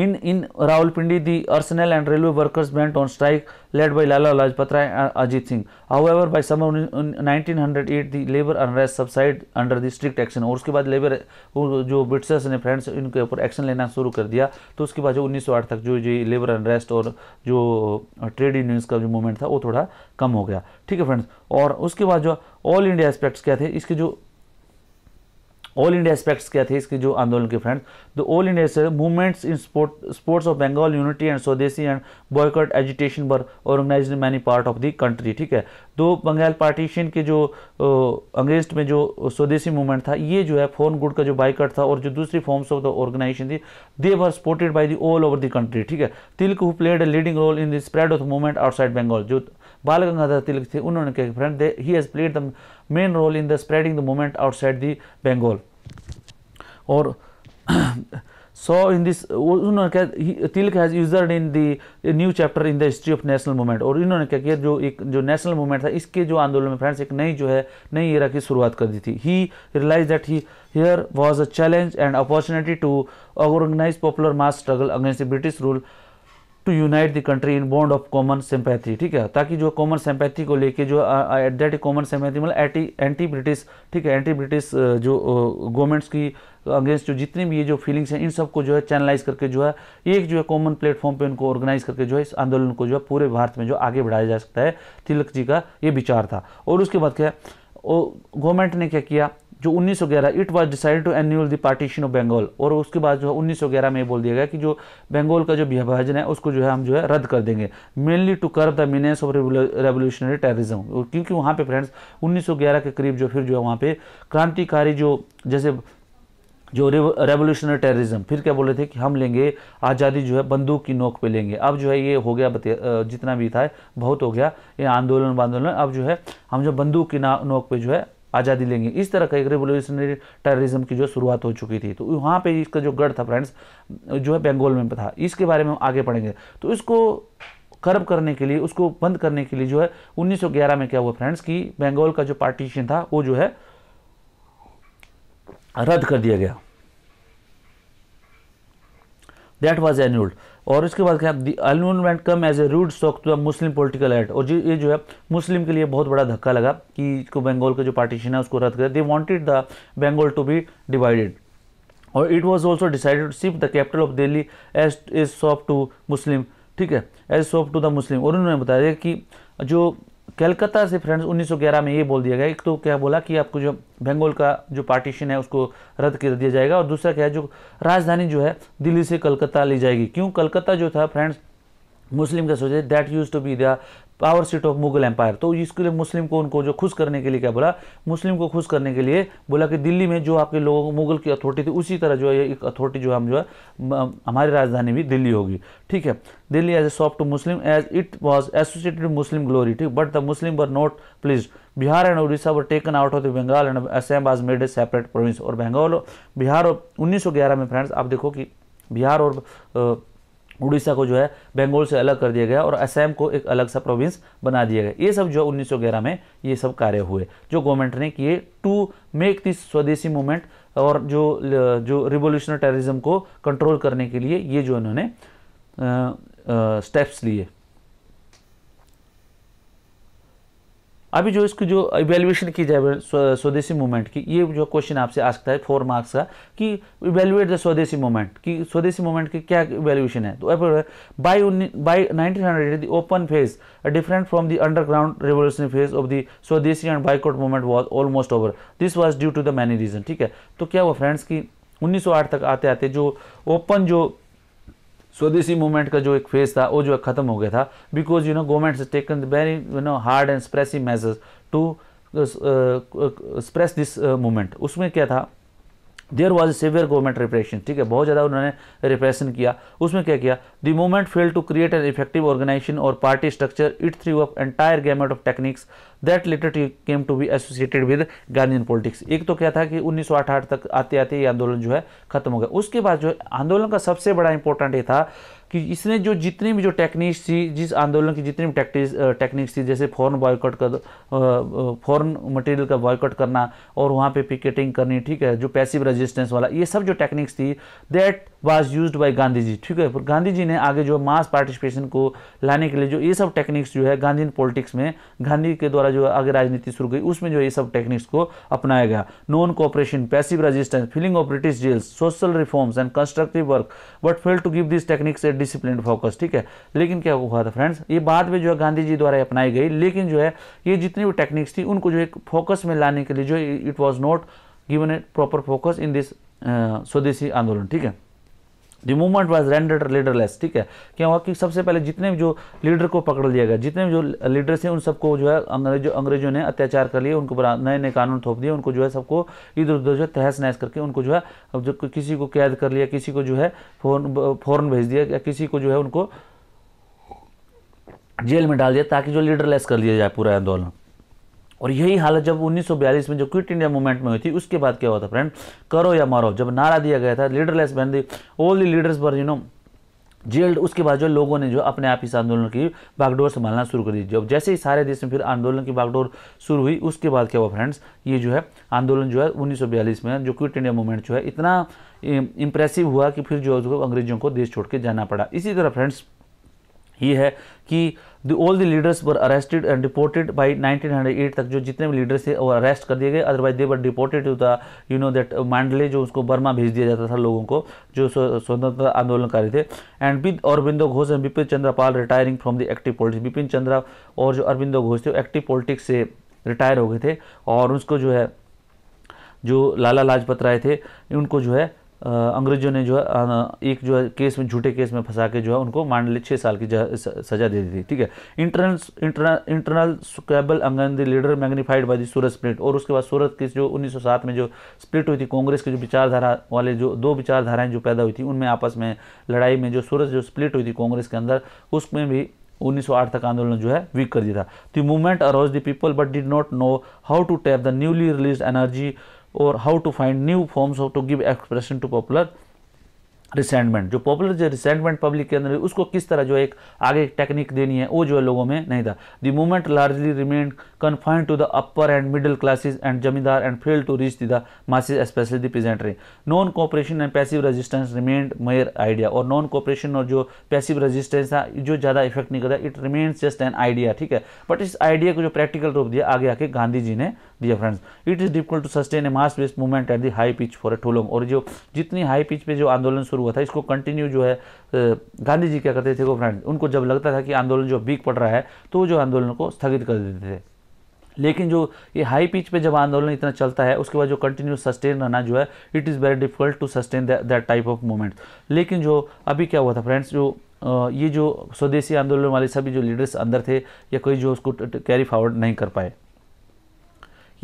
in in Rawalpindi the arsenal and railway workers went on strike led by Lala Lajpat Rai Ajit Singh however by summer nineteen hundred eight the labour unrest subside under the strict action और उसके बाद लेबर जो ब्रिटिशर्स ने फ्रेंड्स इनके ऊपर एक्शन लेना शुरू कर दिया तो उसके बाद जो उन्नीस सौ आठ तक जो जो लेबर अनरेस्ट और जो ट्रेड यूनियंस का जो मूवमेंट था वो थोड़ा कम हो गया ठीक है फ्रेंड्स और उसके बाद जो ऑल इंडिया एस्पेक्ट्स क्या थे इसके जो ऑल इंडिया एस्पेक्ट्स क्या थे इसके जो आंदोलन के फ्रेंड्स द ऑल इंडिया से movements in support supports of Bengal unity and swadeshi and boycott agitation पर organise in many part of the country ठीक है तो बंगाल पार्टीशन के जो अंग्रेज में जो स्वदेशी मूवमेंट था ये जो है फोन गुड का जो बाइकट था और जो दूसरी फॉर्म्स ऑफ द ऑर्गेनाइजेशन थी they were supported by the all over the country ठीक है Tilak who played a leading role in the spread of movement outside Bengal जो बाल गंगाधर तिलक थे उन्होंने कहा friend he has played the main role in the spreading the movement outside the Bengal or *clears throat* so in this Tilak has ushered in the new chapter in the history of national movement और इन्होंने क्या किया जो एक जो नेशनल मूवमेंट था इसके जो आंदोलन में फ्रेंड्स एक नई जो है नई एरा की शुरुआत कर दी थी he realise that he here was a challenge and opportunity to organise popular mass struggle against the British rule to unite the country in bond of common sympathy ठीक है ताकि जो कॉमन सिंपैथी को लेके जो एट दैट कॉमन सिंपैथी मतलब एंटी ब्रिटिश ठीक है एंटी ब्रिटिश जो गवर्नमेंट्स की अगेंस्ट जो जितनी भी ये जो फीलिंग्स हैं इन सबको जो है चैनलाइज करके जो है एक जो है कॉमन प्लेटफॉर्म पे उनको ऑर्गेनाइज करके जो है इस आंदोलन को जो है पूरे भारत में जो आगे बढ़ाया जा सकता है तिलक जी का ये विचार था और उसके बाद क्या गवर्नमेंट ने क्या किया जो 1911 it was decided to annul the partition of Bengal और उसके बाद जो है 1911 में बोल दिया गया कि जो बंगाल का जो विभाजन है उसको जो है हम जो है रद्द कर देंगे mainly to curb the menace of revolutionary terrorism क्योंकि वहाँ पे फ्रेंड्स 1911 के करीब जो फिर जो है वहाँ पे क्रांतिकारी जो जैसे जो रेवोल्यूशनरी टेररिज्म फिर क्या बोले थे कि हम लेंगे आज़ादी जो है बंदूक की नोक पे लेंगे अब जो है ये हो गया जितना भी था बहुत हो गया ये आंदोलन वंदोलन अब जो है हम जो बंदूक की नोक पे जो है आज़ादी लेंगे इस तरह का एक रिवोल्यूशनरी टेररिज्म की जो शुरुआत हो चुकी थी तो वहाँ पे इसका जो गढ़ था फ्रेंड्स जो है बंगाल में था इसके बारे में हम आगे पढ़ेंगे तो इसको कर्ब करने के लिए उसको बंद करने के लिए जो है 1911 में क्या हुआ फ्रेंड्स कि बंगाल का जो पार्टीशन था वो जो है रद्द कर दिया गया दैट वॉज एन्यूल्ड और उसके बाद क्या annulment came as a rude shock to a Muslim political aid और जो ये जो है मुस्लिम के लिए बहुत बड़ा धक्का लगा कि इसको बंगाल का जो पार्टीशन है उसको रद्द कर दे wanted the Bengal to be divided और it was also decided to shift the capital of Delhi as is soft to Muslim ठीक है as soft to the Muslim और उन्होंने बताया कि जो कलकत्ता से फ्रेंड्स 1911 में ये बोल दिया गया एक तो क्या बोला कि आपको जो बंगाल का जो पार्टीशन है उसको रद्द कर दिया जाएगा और दूसरा क्या है जो राजधानी जो है दिल्ली से कलकत्ता ली जाएगी क्यों कलकत्ता जो था फ्रेंड्स मुस्लिम का सोचे that use to be the power seat of Mughal empire तो इसके लिए मुस्लिम को उनको जो खुश करने के लिए क्या बोला मुस्लिम को खुश करने के लिए बोला कि दिल्ली में जो आपके लोगों मुगल की अथॉरिटी थी उसी तरह जो है एक अथॉरिटी जो हम जो है हमारी राजधानी भी दिल्ली होगी ठीक है Delhi as a soft to Muslim as it was associated Muslim glory ठीक but the Muslim were not please Bihar and Orissa were taken out of the Bengal and Assam as made A separate province और बंगाल बिहार उन्नीस में फ्रेंड्स आप देखो कि बिहार और उड़ीसा को जो है बंगाल से अलग कर दिया गया और असम को एक अलग सा प्रोविंस बना दिया गया ये सब जो है 1911 में ये सब कार्य हुए जो गवर्नमेंट ने किए to make this swadeshi movement और जो जो रिवोल्यूशनरी टेररिज्म को कंट्रोल करने के लिए ये जो इन्होंने स्टेप्स लिए अभी जो इसकी जो इवेल्युएशन की जाए स्वदेशी मूवमेंट की ये जो क्वेश्चन आपसे आ सकता है फोर मार्क्स का कि इवेल्युएट द स्वदेशी मूवमेंट कि स्वदेशी मूवमेंट की क्या इवेल्युएशन है तो by by nineteen hundred the open phase different from the underground revolutionary phase of the swadeshi and boycott movement was almost over this was due to the many reason ठीक है तो क्या वो फ्रेंड्स की 1908 तक आते आते जो ओपन जो स्वदेशी मूवमेंट का जो एक फेज था वो जो ख़त्म हो गया था because you know government has taken very you know hard and repressive measures to suppress this movement उसमें क्या था there was severe government repression ठीक है बहुत ज़्यादा उन्होंने रिप्रेशन किया उसमें क्या किया the movement fail to create an effective organisation और party structure it threw up entire gamut of techniques that later came to be associated with Gandhi politics एक तो क्या था कि 1908 तक आते आते ये आंदोलन जो है खत्म हो गया उसके बाद जो है आंदोलन का सबसे बड़ा इंपॉर्टेंट ये था कि इसने जो जितनी भी जो टेक्निक्स थी जिस आंदोलन की जितनी भी टेक्निक्स थी जैसे फॉरन बॉयकट कर फॉरन मटेरियल का बॉयकट करना और वहाँ पे पिकेटिंग करनी ठीक है जो पैसिव रेजिस्टेंस वाला ये सब जो टेक्निक्स थी that was use by Gandhi ji ठीक है पर गांधी जी ने आगे जो मास पार्टिसिपेशन को लाने के लिए जो ये सब टेक्निक्स जो है गांधी पॉलिटिक्स में गांधी के द्वारा जो आगे राजनीति शुरू गई उसमें जो ये सब टेक्निक्स को अपनाया गया non cooperation passive resistance filling of British jails social reforms and constructive work but fail to give this techniques a discipline focus ठीक है लेकिन क्या हुआ था फ्रेंड्स ये बाद में जो है गांधी जी द्वारा अपनाई गई लेकिन जो है ये जितनी भी टेक्निक्स थी उनको जो एक फोकस में लाने के लिए जो it was not given a proper focus in this swadeshi आंदोलन ठीक है the movement was rendered leaderless ठीक है क्या हुआ कि सबसे पहले जितने भी जो लीडर को पकड़ लिया गया जितने भी जो लीडर्स हैं उन सबको जो है अंग्रेजों अंग्रेजों ने अत्याचार कर लिए उनको नए नए कानून थोप दिए उनको जो है सबको इधर उधर जो है तहस नहस करके उनको जो है अब जो किसी को कैद कर लिया किसी को जो है फोन फ़ौरन भेज दिया या किसी को जो है उनको जेल में डाल दिया ताकि जो लीडरलेस कर लिया जाए पूरा आंदोलन और यही हालत जब 1942 में जो क्विट इंडिया मूवमेंट में हुई थी उसके बाद क्या हुआ था फ्रेंड करो या मारो जब नारा दिया गया था leaderless when the all the leaders were you know jailed उसके बाद जो लोगों ने जो अपने आप इस आंदोलन की बागडोर संभालना शुरू कर दी जब जैसे ही सारे देश में फिर आंदोलन की बागडोर शुरू हुई उसके बाद क्या हुआ फ्रेंड्स ये जो है आंदोलन जो है 1942 में जो क्विट इंडिया मूवमेंट जो है इतना इम्प्रेसिव हुआ कि फिर जो अंग्रेजों को देश छोड़ के जाना पड़ा इसी तरह फ्रेंड्स ये है कि all the leaders were arrested and deported by 1908 तक जो जितने भी लीडर्स थे वो अरेस्ट कर दिए गए otherwise they were deported to the you know that Mandalay जो उसको बर्मा भेज दिया जाता था लोगों को जो स्वतंत्रता आंदोलनकारी थे and with Aurobindo Ghosh and Bipin Chandrapal retiring from the active politics Bipin Chandra और जो अरविंदो घोष थे एक्टिव पॉलिटिक्स से रिटायर हो गए थे और उसको जो है जो लाला लाजपत राय थे उनको जो है अंग्रेजों ने जो है एक जो है केस में झूठे केस में फंसा के जो है उनको मान ली छः साल की सजा दे दी थी ठीक है internal internal internal among the leader magnified by the Surat split और उसके बाद सूरत की जो 1907 में जो स्प्लिट हुई थी कांग्रेस की जो विचारधारा वाले जो दो विचारधाराएं जो पैदा हुई थी उनमें आपस में लड़ाई में जो सूरत जो स्प्लिट हुई थी कांग्रेस के अंदर उसमें भी 1908 तक आंदोलन जो है वीक कर दिया था the movement arose the people but did not know how to tap the newly release energy और how to find new forms of to give expression to popular resentment जो पॉपुलर जो रिसेंटमेंट पब्लिक के अंदर उसको किस तरह जो एक आगे टेक्निक देनी है वो जो है लोगों में नहीं था the movement largely remain confined to the upper and middle classes and zamindar and fail to reach the masses specially the peasantry non cooperation and passive resistance remained mere idea और नॉन कॉपरेशन और जो पैसिव रेजिस्टेंस था जो ज़्यादा इफेक्ट नहीं करता it remains just an idea ठीक है बट इस आइडिया को जो प्रैक्टिकल रूप दिया आगे आके गांधी जी ने दिया friends it is difficult to sustain a mass based movement at the high pitch for a too long और जो जितनी हाई पिच पे जो आंदोलन शुरू हुआ था इसको कंटिन्यू जो है गांधी जी क्या करते थे वो फ्रेंड उनको जब लगता था कि आंदोलन जो वीक पड़ रहा है तो जो आंदोलन को स्थगित कर देते थे लेकिन जो ये हाई पिच पे जब आंदोलन इतना चलता है उसके बाद जो कंटिन्यू सस्टेन रहना जो है it is very difficult to sustain that type of movement लेकिन जो अभी क्या हुआ था फ्रेंड्स जो ये जो स्वदेशी आंदोलन वाले सभी जो लीडर्स अंदर थे या कोई जो उसको कैरी फॉरवर्ड नहीं कर पाए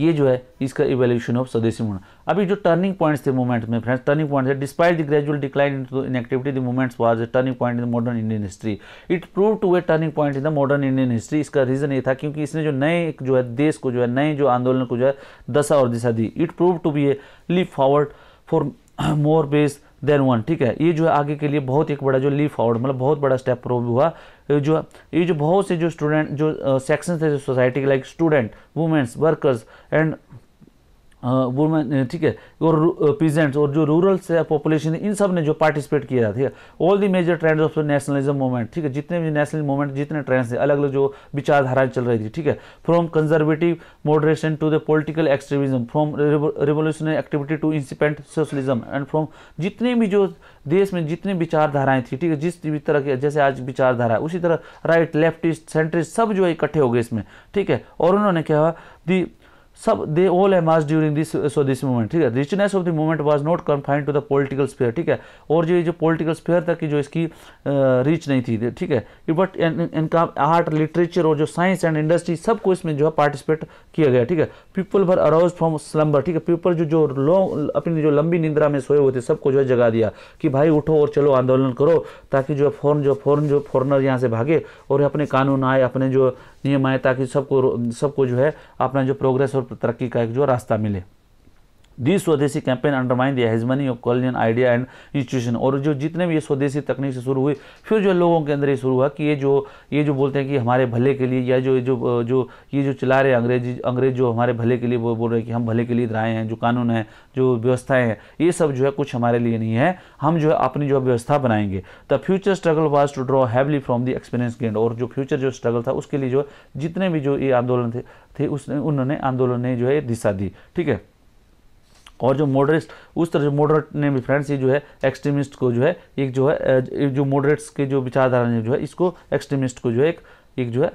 ये जो है इसका इवेल्यूशन ऑफ स्वदेशी मूवमेंट अभी जो टर्निंग पॉइंट्स थे मूवमेंट में फ्रेंड्स टर्निंग पॉइंट है despite the gradual decline in activity the movements was a turning point in the modern Indian history it prove to a turning point in the modern Indian history इसका रीजन ये था क्योंकि इसने जो नए जो है देश को जो है नए जो आंदोलन को जो है दशा और दिशा दी it prove to be a leap forward for more based than one ठीक है ये जो है आगे के लिए बहुत एक बड़ा जो लीफ फॉरवर्ड मतलब बहुत बड़ा स्टेप प्रूव हुआ ये जो ये जो बहुत से जो स्टूडेंट जो सेक्शन थे सोसाइटी के like student women's workers and women ठीक है और प्रीजेंट्स और जो रूरल से पॉपुलेशन इन सब ने जो पार्टिसिपेट किया था ठीक है all the major trends of nationalism movement ठीक है जितने भी नेशनल मूवमेंट जितने ट्रेंड्स थे अलग अलग जो विचारधाराएं चल रही थी ठीक है from conservative moderation to the political extremism from revolutionary activity to incipient socialism and from जितने भी जो देश में जितनी विचारधाराएं थी ठीक है जिस भी तरह की जैसे आज विचारधारा है उसी तरह राइट लेफ्टिस्ट सेंट्रिस्ट सब जो है इकट्ठे हो गए इसमें ठीक है और उन्होंने क्या हुआ दी सब they all emerge during this so this movement ठीक है richness of the movement was not confined to the political sphere ठीक है और जो जो पॉलिटिकल स्पेयर था कि जो इसकी रीच नहीं थी ठीक है बट इनका आर्ट लिटरेचर और जो साइंस एंड इंडस्ट्री सबको इसमें जो है पार्टिसिपेट किया गया ठीक है पीपल भर अराउज फ्रॉम स्लम्बर ठीक है पीपल जो जो लॉन्ग अपनी जो लंबी निंद्रा में सोए हुए थे सबको जो है जगा दिया कि भाई उठो और चलो आंदोलन करो ताकि जो है फॉरन जो फॉरन जो फॉरनर यहाँ से भागे और अपने कानून आए अपने जो नियम आए ताकि सबको सबको जो है अपना जो प्रोग्रेस और तरक्की का एक जो रास्ता मिले the swadeshi campaign undermine the hegemony of colonial idea and institution और जो जितने भी ये स्वदेशी तकनीक से शुरू हुई फिर जो लोगों के अंदर ये शुरू हुआ कि ये जो ये जो बोलते हैं कि हमारे भले के लिए या जो जो जो ये जो चला रहे अंग्रेजी अंग्रेज जो हमारे भले के लिए वो बोल रहे हैं कि हम भले के लिए राय आए हैं जो कानून है जो व्यवस्थाएं हैं ये सब जो है कुछ हमारे लिए नहीं है हम जो है अपनी जो व्यवस्था बनाएंगे the future struggle was to draw heavily from the experience gained और जो फ्यूचर जो स्ट्रगल था उसके लिए जो जितने भी जो ये आंदोलन थे थे उसने उन्होंने आंदोलन ने जो है दिशा दी ठीक है और जो मॉडरेट उस तरह जो मॉडरेट ने भी फ्रेंड्स ये जो है एक्सट्रीमिस्ट को जो है एक जो है जो मॉडरेट्स के जो विचारधारा ने जो है इसको एक्सट्रीमिस्ट को जो है एक एक जो है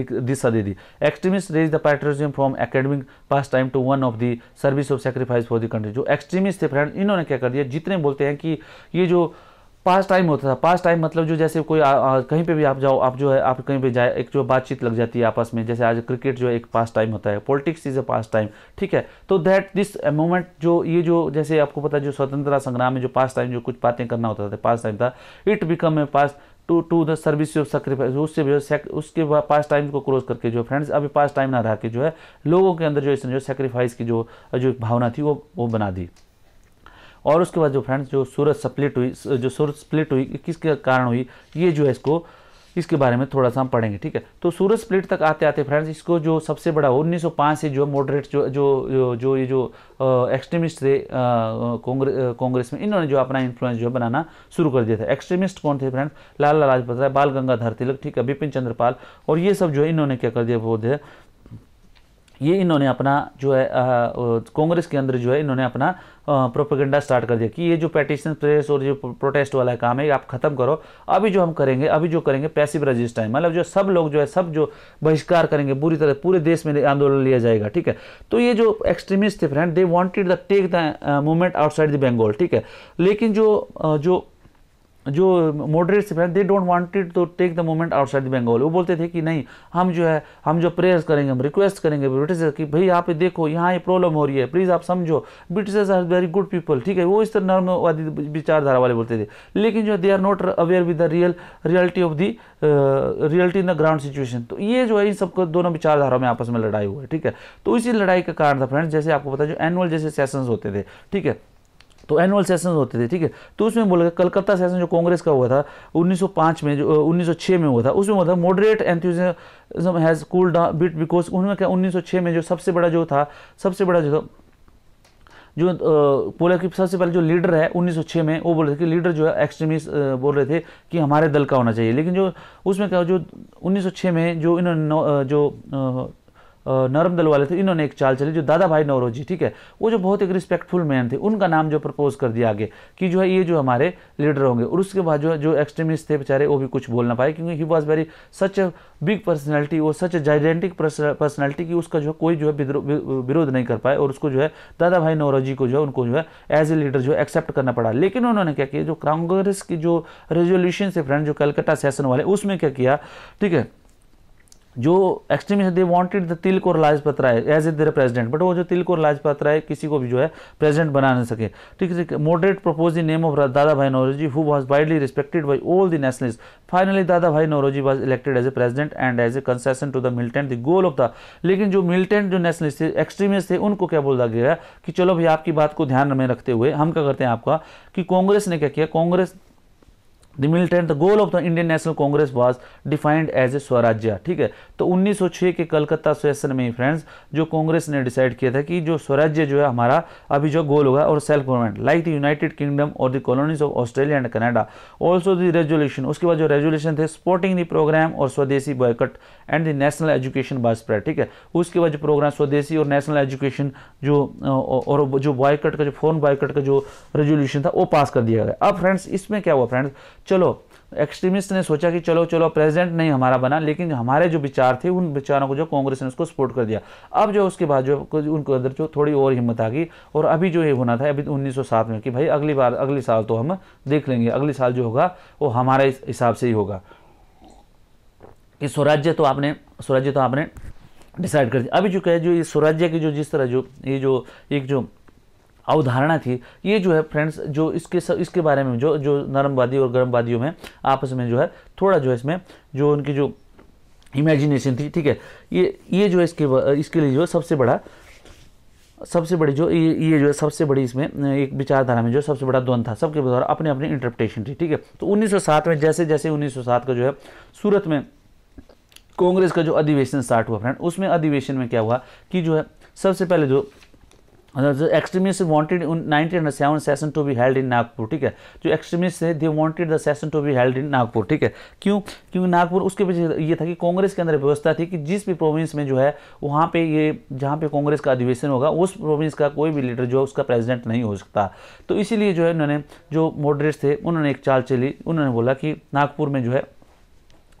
एक दिशा दे दी extremist raise the patriotism from academic pastime to one of the service of sacrifice for the country जो एक्सट्रीमिस्ट थे फ्रेंड इन्होंने क्या कर दिया जितने बोलते हैं कि ये जो पास टाइम होता था पास टाइम मतलब जो जैसे कोई आ, आ, कहीं पे भी आप जाओ आप जो है आप कहीं पे जाए एक जो बातचीत लग जाती है आपस में जैसे आज क्रिकेट जो है एक पास टाइम होता है politics is a pastime ठीक है तो दैट दिस मोमेंट जो ये जो जैसे आपको पता है जो स्वतंत्रता संग्राम में जो पास टाइम जो कुछ बातें करना होता था पास टाइम था it become a pass to to the service of sacrifice उससे जो है उसके बाद पास टाइम को क्लोज करके जो फ्रेंड्स अभी पास टाइम ना रह के जो है लोगों के अंदर जो इसने जो सेक्रीफाइस की जो जो भावना थी वो वो बना दी और उसके बाद जो फ्रेंड्स जो सूरज स्प्लिट हुई जो सूरज स्प्लिट हुई किसके कारण हुई ये जो है इसको इसके बारे में थोड़ा सा हम पढ़ेंगे ठीक है तो सूरज स्प्लिट तक आते आते फ्रेंड्स इसको जो सबसे बड़ा हो 1905 से जो मॉडरेट जो जो जो ये जो एक्सट्रीमिस्ट थे कांग्रेस में इन्होंने जो अपना इन्फ्लुएंस जो बनाना शुरू कर दिया था एक्सट्रीमिस्ट कौन थे फ्रेंड्स लाल लाजपत राय बाल गंगाधर तिलक ठीक है बिपिन चंद्रपाल और ये सब जो है इन्होंने क्या कर दिया वो ये इन्होंने अपना जो है कांग्रेस के अंदर जो है इन्होंने अपना प्रोपेगेंडा स्टार्ट कर दिया कि ये जो पेटिशन प्रेस और जो प्रोटेस्ट वाला काम है आप खत्म करो अभी जो हम करेंगे अभी जो करेंगे पैसिव रजिस्ट मतलब जो सब लोग जो है सब जो बहिष्कार करेंगे बुरी तरह पूरे देश में आंदोलन लिया जाएगा ठीक है तो ये जो एक्सट्रीमिस्ट थे friend they wanted the take the movement outside the Bengal ठीक है लेकिन जो जो जो मॉडरेट्स हैं they don't wanted to take the moment outside Bengal वो बोलते थे कि नहीं हम जो है हम जो प्रेयर्स करेंगे हम रिक्वेस्ट करेंगे ब्रिटिशर्स कि भाई यहाँ पे देखो यहाँ ये प्रॉब्लम हो रही है प्लीज़ आप समझो Britishers are very good people ठीक है वो इस तरह नर्मवादी विचारधारा वाले बोलते थे लेकिन जो है they are not aware with the real reality of the reality in the ground situation तो ये जो है इन सबको दोनों विचारधारा में आपस में लड़ाई हुई है ठीक है तो इसी लड़ाई का कारण था फ्रेंड्स जैसे आपको पता जो एनुअल जैसे सेशंस होते थे ठीक है तो एनुअल सेशन होते थे ठीक है तो उसमें बोला कलकत्ता सेशन जो कांग्रेस का हुआ था 1905 में जो 1906 में हुआ था उसमें हुआ था moderate enthusiasm has cool down bit because उन्होंने क्या 1906 में जो सबसे बड़ा जो था सबसे बड़ा जो था जो बोला कि सबसे पहले जो लीडर है 1906 में वो बोल रहे थे कि लीडर जो है एक्सट्रीमिस्ट बोल रहे थे कि हमारे दल का होना चाहिए लेकिन जो उसमें क्या जो 1906 में जो इन्होंने जो नरम दल वाले थे इन्होंने एक चाल चली जो दादा भाई नवरोजी ठीक है वो जो बहुत एक रिस्पेक्टफुल मैन थे उनका नाम जो प्रपोज कर दिया आगे कि जो है ये जो हमारे लीडर होंगे और उसके बाद जो है जो एक्सट्रीमिस्ट थे बेचारे वो भी कुछ बोल ना पाए क्योंकि he was very such a big personality वो सच जाइडेंटिक पर्सनैलिटी की उसका जो है कोई जो है विरोध नहीं कर पाए और उसको जो है दादा भाई नवरोजी को जो है उनको जो है एज ए लीडर जो है एक्सेप्ट करना पड़ा लेकिन उन्होंने क्या किया जो कांग्रेस की जो रेजोल्यूशन से फ्रेंड जो कलकत्ता सेशन वाले उसमें क्या किया ठीक है जो extremist they wanted the Tilak और Lajpat Rai as a their president but वो जो तिलक और लाजपत राय किसी को भी जो है प्रेजिडेंट बना नहीं सके ठीक है moderate propose the name of Dadabhai Naoroji who was widely respected by all the nationalist finally Dadabhai Naoroji was elected as a president and as a concession to the militant the goal of the लेकिन जो मिलिटेंट जो नेशनलिस्ट थे एक्सट्रीमिस्ट थे उनको क्या बोला गया कि चलो भाई आपकी बात को ध्यान में रखते हुए हम क्या करते हैं आपका कि कांग्रेस ने क्या किया Congress the militant the goal of the Indian National Congress was defined as a swarajya ठीक है तो 1906 के कलकत्ता सेशन में फ्रेंड्स जो कांग्रेस ने डिसाइड किया था कि जो स्वराज्य जो है हमारा अभी जो गोल होगा और self government like the United Kingdom और the colonies of Australia and Canada also the resolution उसके बाद जो रेजोल्यूशन थे स्पोर्टिंग द प्रोग्राम और swadeshi boycott and the national education was spread ठीक है उसके बाद जो प्रोग्राम स्वदेशी और नेशनल एजुकेशन जो और जो बॉयकट का जो फॉरन बॉयकट का जो रेजोल्यूशन था वो पास कर दिया गया अब फ्रेंड्स इसमें क्या हुआ फ्रेंड्स चलो एक्सट्रीमिस्ट ने सोचा कि चलो चलो प्रेसिडेंट नहीं हमारा बना लेकिन हमारे जो विचार थे उन विचारों को जो कांग्रेस ने उसको सपोर्ट कर दिया अब जो उसके बाद जो उनके अंदर जो थोड़ी और हिम्मत आ गई और अभी जो ये होना था अभी 1907 में कि भाई अगली बार अगले साल तो हम देख लेंगे अगले साल जो होगा वो हमारे हिसाब से ही होगा कि स्वराज्य तो आपने स्वराज्य तो आपने डिसाइड कर दिया अभी जो कहे जो ये स्वराज्य की जो जिस तरह जो ये जो एक जो अवधारणा थी ये जो है फ्रेंड्स जो इसके सब इसके बारे में जो जो नरमवादी और गर्मवादियों में आपस में जो है थोड़ा जो है इसमें जो उनकी जो इमेजिनेशन थी ठीक है ये ये जो है इसके इसके लिए जो है सबसे बड़ा सबसे बड़ी जो ये ये जो है सबसे बड़ी इसमें एक विचारधारा में जो सबसे बड़ा द्वंद था सबके द्वारा अपने अपने इंटरप्रिटेशन थी ठीक है तो 1907 में जैसे जैसे 1907 का जो है सूरत में कांग्रेस का जो अधिवेशन स्टार्ट हुआ फ्रेंड उसमें अधिवेशन में क्या हुआ कि जो है सबसे पहले जो extremist wanted in 1907 session to be held in Nagpur ठीक है जो एक्सट्रीमिस्ट थे they wanted the session to be held in Nagpur ठीक है क्यों क्योंकि नागपुर उसके पीछे ये था कि कांग्रेस के अंदर व्यवस्था थी कि जिस भी प्रोविंस में जो है वहाँ पे ये जहाँ पे कांग्रेस का अधिवेशन होगा उस प्रोविंस का कोई भी लीडर जो है उसका प्रेजिडेंट नहीं हो सकता तो इसीलिए जो है उन्होंने जो मॉडरेट्स थे उन्होंने एक चाल चली उन्होंने बोला कि नागपुर में जो है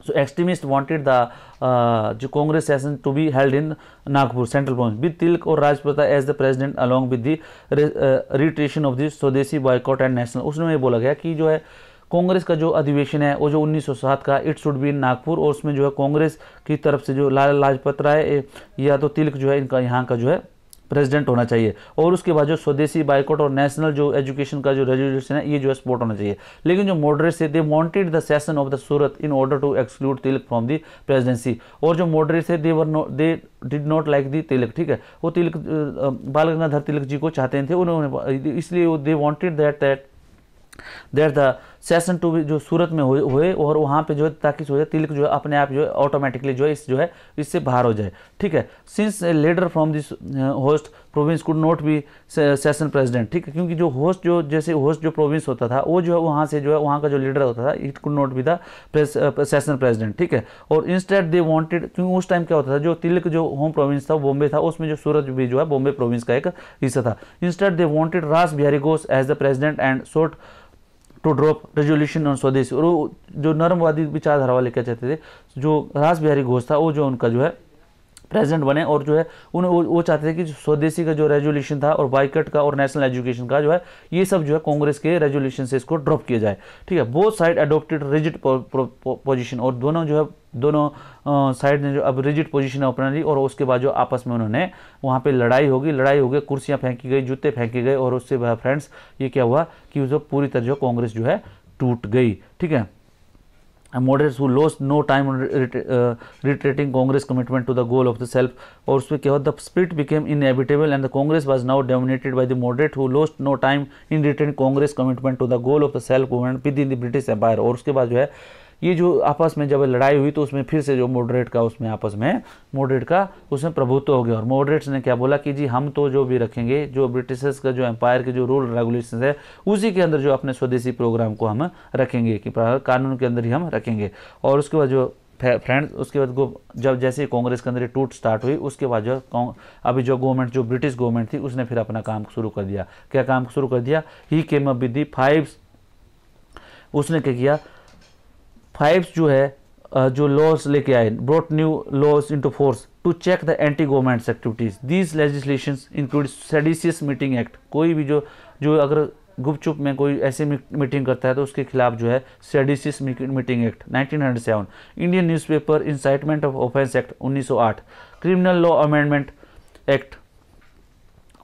So extremists wanted the uh, Congress session to be held in Nagpur central province with Tilak or Rajpata as the president along with the re, uh, reiteration of the स्वदेशी boycott and national उसमें ये बोला गया कि जो है कांग्रेस का जो अधिवेशन है वो जो 1907 का it should be in Nagpur और उसमें जो है कांग्रेस की तरफ से जो लाल लाजपत राय या तो तिलक जो है इनका यहाँ का जो है प्रेसिडेंट होना चाहिए और उसके बाद जो स्वदेशी बाइकआउट और नेशनल जो एजुकेशन का जो रेजोल्यूशन है ये जो है सपोर्ट होना चाहिए लेकिन जो मॉडरेट्स थे they wanted the session of the Surat in order to exclude Tilak from the presidency और जो मॉडरेट्स थे they were no they did not like the Tilak ठीक है वो तिलक बाल गंगाधर तिलक जी को चाहते थे उन्होंने इसलिए they wanted that that that the session to जो सूरत में हुए और वहाँ पे जो है ताकि जो है तिलक जो है अपने आप जो है ऑटोमेटिकली जो है इस जो है इससे बाहर हो जाए ठीक है since leader from this host province could not be session president ठीक है क्योंकि जो होस्ट जो जैसे होस्ट जो प्रोविंस होता था वो जो है वहाँ से जो है वहाँ का जो लीडर होता था it could not be the session president ठीक है और इंस्टेड दे वांटेड क्योंकि उस टाइम क्या होता था जो तिलक जो होम प्रोविंस था बॉम्बे था उसमें जो सूरत भी जो है बॉम्बे प्रोविंस का एक हिस्सा था instead they wanted Ras Behari Ghosh as the president and sought to drop resolution on swadeshi और वो जो नर्मवादी विचारधारा वाले क्या चाहते थे जो राज बिहारी घोष था वो जो उनका जो है प्रेजेंट बने और जो है उन्हें वो, वो चाहते थे कि स्वदेशी का जो रेजोल्यूशन था और बाइकट का और नेशनल एजुकेशन का जो है ये सब जो है कांग्रेस के रेजोल्यूशन से इसको ड्रॉप किया जाए ठीक है both side adopted rigid position और दोनों जो है दोनों साइड ने जो अब रिजिट पोजीशन अपना ली और उसके बाद जो आपस में उन्होंने वहाँ पर लड़ाई होगी लड़ाई हो गई कुर्सियाँ फेंकी गई जूते फेंके गए और उससे फ्रेंड्स ये क्या हुआ कि जो पूरी तरह जो कांग्रेस जो है टूट गई ठीक है moderates who lost no time on uh, reiterating Congress commitment to the goal of the self और उसमें क्या हुआ the split became inevitable and the Congress was now dominated by the moderate who lost no time in reiterating Congress commitment to the goal of the self government within the British Empire और उसके बाद जो है ये जो आपस में जब लड़ाई हुई तो उसमें फिर से जो मॉडरेट का उसमें आपस में मॉडरेट का उसमें प्रभुत्व हो गया और मॉडरेट्स ने क्या बोला कि जी हम तो जो भी रखेंगे जो ब्रिटिशर्स का जो एम्पायर के जो रूल रेगुलेशन है उसी के अंदर जो अपने स्वदेशी प्रोग्राम को हम रखेंगे कि कानून के अंदर ही हम रखेंगे और उसके बाद जो फ्रेंड्स उसके बाद जब जैसे कांग्रेस के अंदर टूट स्टार्ट हुई उसके बाद जो अभी जो गवर्नमेंट जो ब्रिटिश गवर्नमेंट थी उसने फिर अपना काम शुरू कर दिया क्या काम शुरू कर दिया he came up with the fives उसने क्या किया फाइव्स जो है जो लॉस लेके आए brought new laws into force to check the anti government activities these legislation include seditious meeting act कोई भी जो जो अगर गुपचुप में कोई ऐसी मीटिंग करता है तो उसके खिलाफ जो है seditious meeting act 1907 Indian newspaper incitement of offence act 1908 criminal law amendment act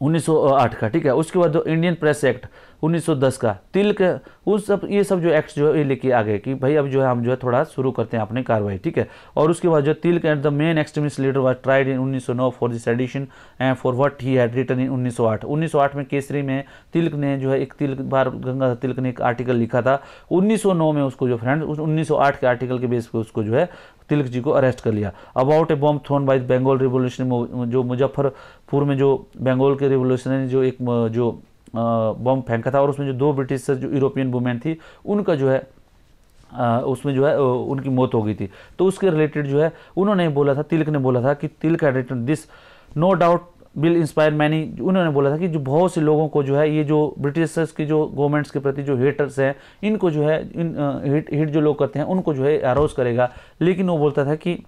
1908 का ठीक है उसके बाद जो इंडियन प्रेस एक्ट 1910 का तिल के उस सब ये सब जो एक्ट जो है ये लेके आ गए कि भाई अब जो है हम जो है थोड़ा शुरू करते हैं अपनी कार्रवाई ठीक है और उसके बाद जो तिल and the main extremist leader was tried in 1909 for this edition and for what he had written in 1908 1908 में केसरी में तिलक ने जो है एक तिलक बार गंगा तिलक ने एक आर्टिकल लिखा था उन्नीस में उसको जो फ्रेंड उस 1908 के आर्टिकल के बेस पर उसको जो है तिलक जी को अरेस्ट कर लिया about a bomb thrown by Bengal revolution जो मुजफ्फरपुर में जो बंगाल के रिवोल्यूशन जो एक जो बम फेंका था और उसमें जो दो ब्रिटिश जो यूरोपियन वुमेन थी उनका जो है उसमें जो है उनकी मौत हो गई थी तो उसके रिलेटेड जो है उन्होंने बोला था तिलक ने बोला था कि Tilak had written this no doubt will inspire many उन्होंने बोला था कि जो बहुत से लोगों को जो है ये जो ब्रिटिशर्स की जो गवर्नमेंट्स के प्रति जो हेटर्स हैं इनको जो है इन हिट हिट जो लोग करते हैं उनको जो है अरोज करेगा लेकिन वो बोलता था कि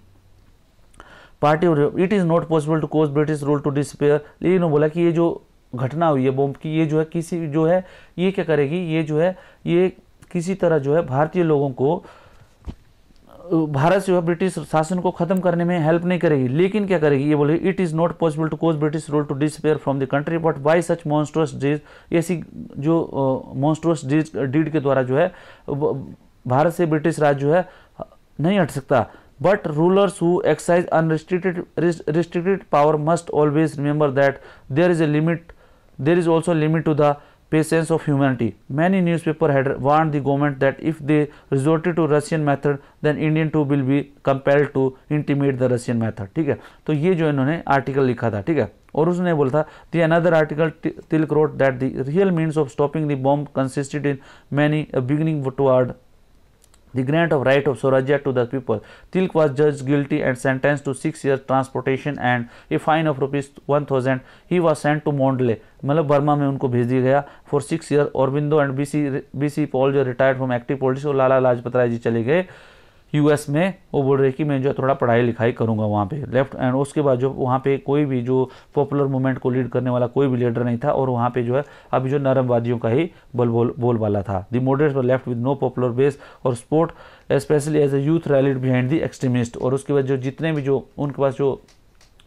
party it is not possible to cause British rule to despair लेकिन वो बोला कि ये जो घटना हुई है बॉम्ब की ये जो है किसी जो है ये क्या करेगी ये जो है ये किसी तरह जो है भारतीय लोगों को भारत से ब्रिटिश शासन को खत्म करने में हेल्प नहीं करेगी लेकिन क्या करेगी ये बोले it is not possible to cause British rule to disappear from the country but by such monstrous deeds ऐसी जो मॉन्स्ट्रस डीज डीड के द्वारा जो है भारत से ब्रिटिश राज जो है नहीं हट सकता but rulers who exercise unrestricted restricted power must always remember that there is a limit There is also limit to the patience of humanity. Many newspaper had warned the government that if they resorted to Russian method, then Indian too will be compelled to intimate the Russian method. ठीक है तो ये जो इन्होंने wrote. लिखा था ठीक है और उसने बोला था the another article Tilak wrote that the real means of stopping the bomb consisted in the grant of right of Swarajya to the people. Tilk was judged guilty and sentenced to 6 years transportation and a fine of rupees 1000. He was sent to mondle matlab burma mein unko bhej diya gaya for 6 years orbindo and bc bc paul jo retired from active politics aur lala Lajpat Rai ji चले गए यूएस में वो बोल रहे कि मैं जो थोड़ा पढ़ाई लिखाई करूंगा वहाँ पे लेफ्ट एंड उसके बाद जो वहाँ पे कोई भी जो पॉपुलर मूवमेंट को लीड करने वाला कोई भी लीडर नहीं था और वहाँ पे जो है अभी जो नरमवादियों का ही बल बोल बोलबाला था the moderate were left with no popular base और support especially as a youth rallied behind the extremist और उसके बाद जो जितने भी जो उनके पास जो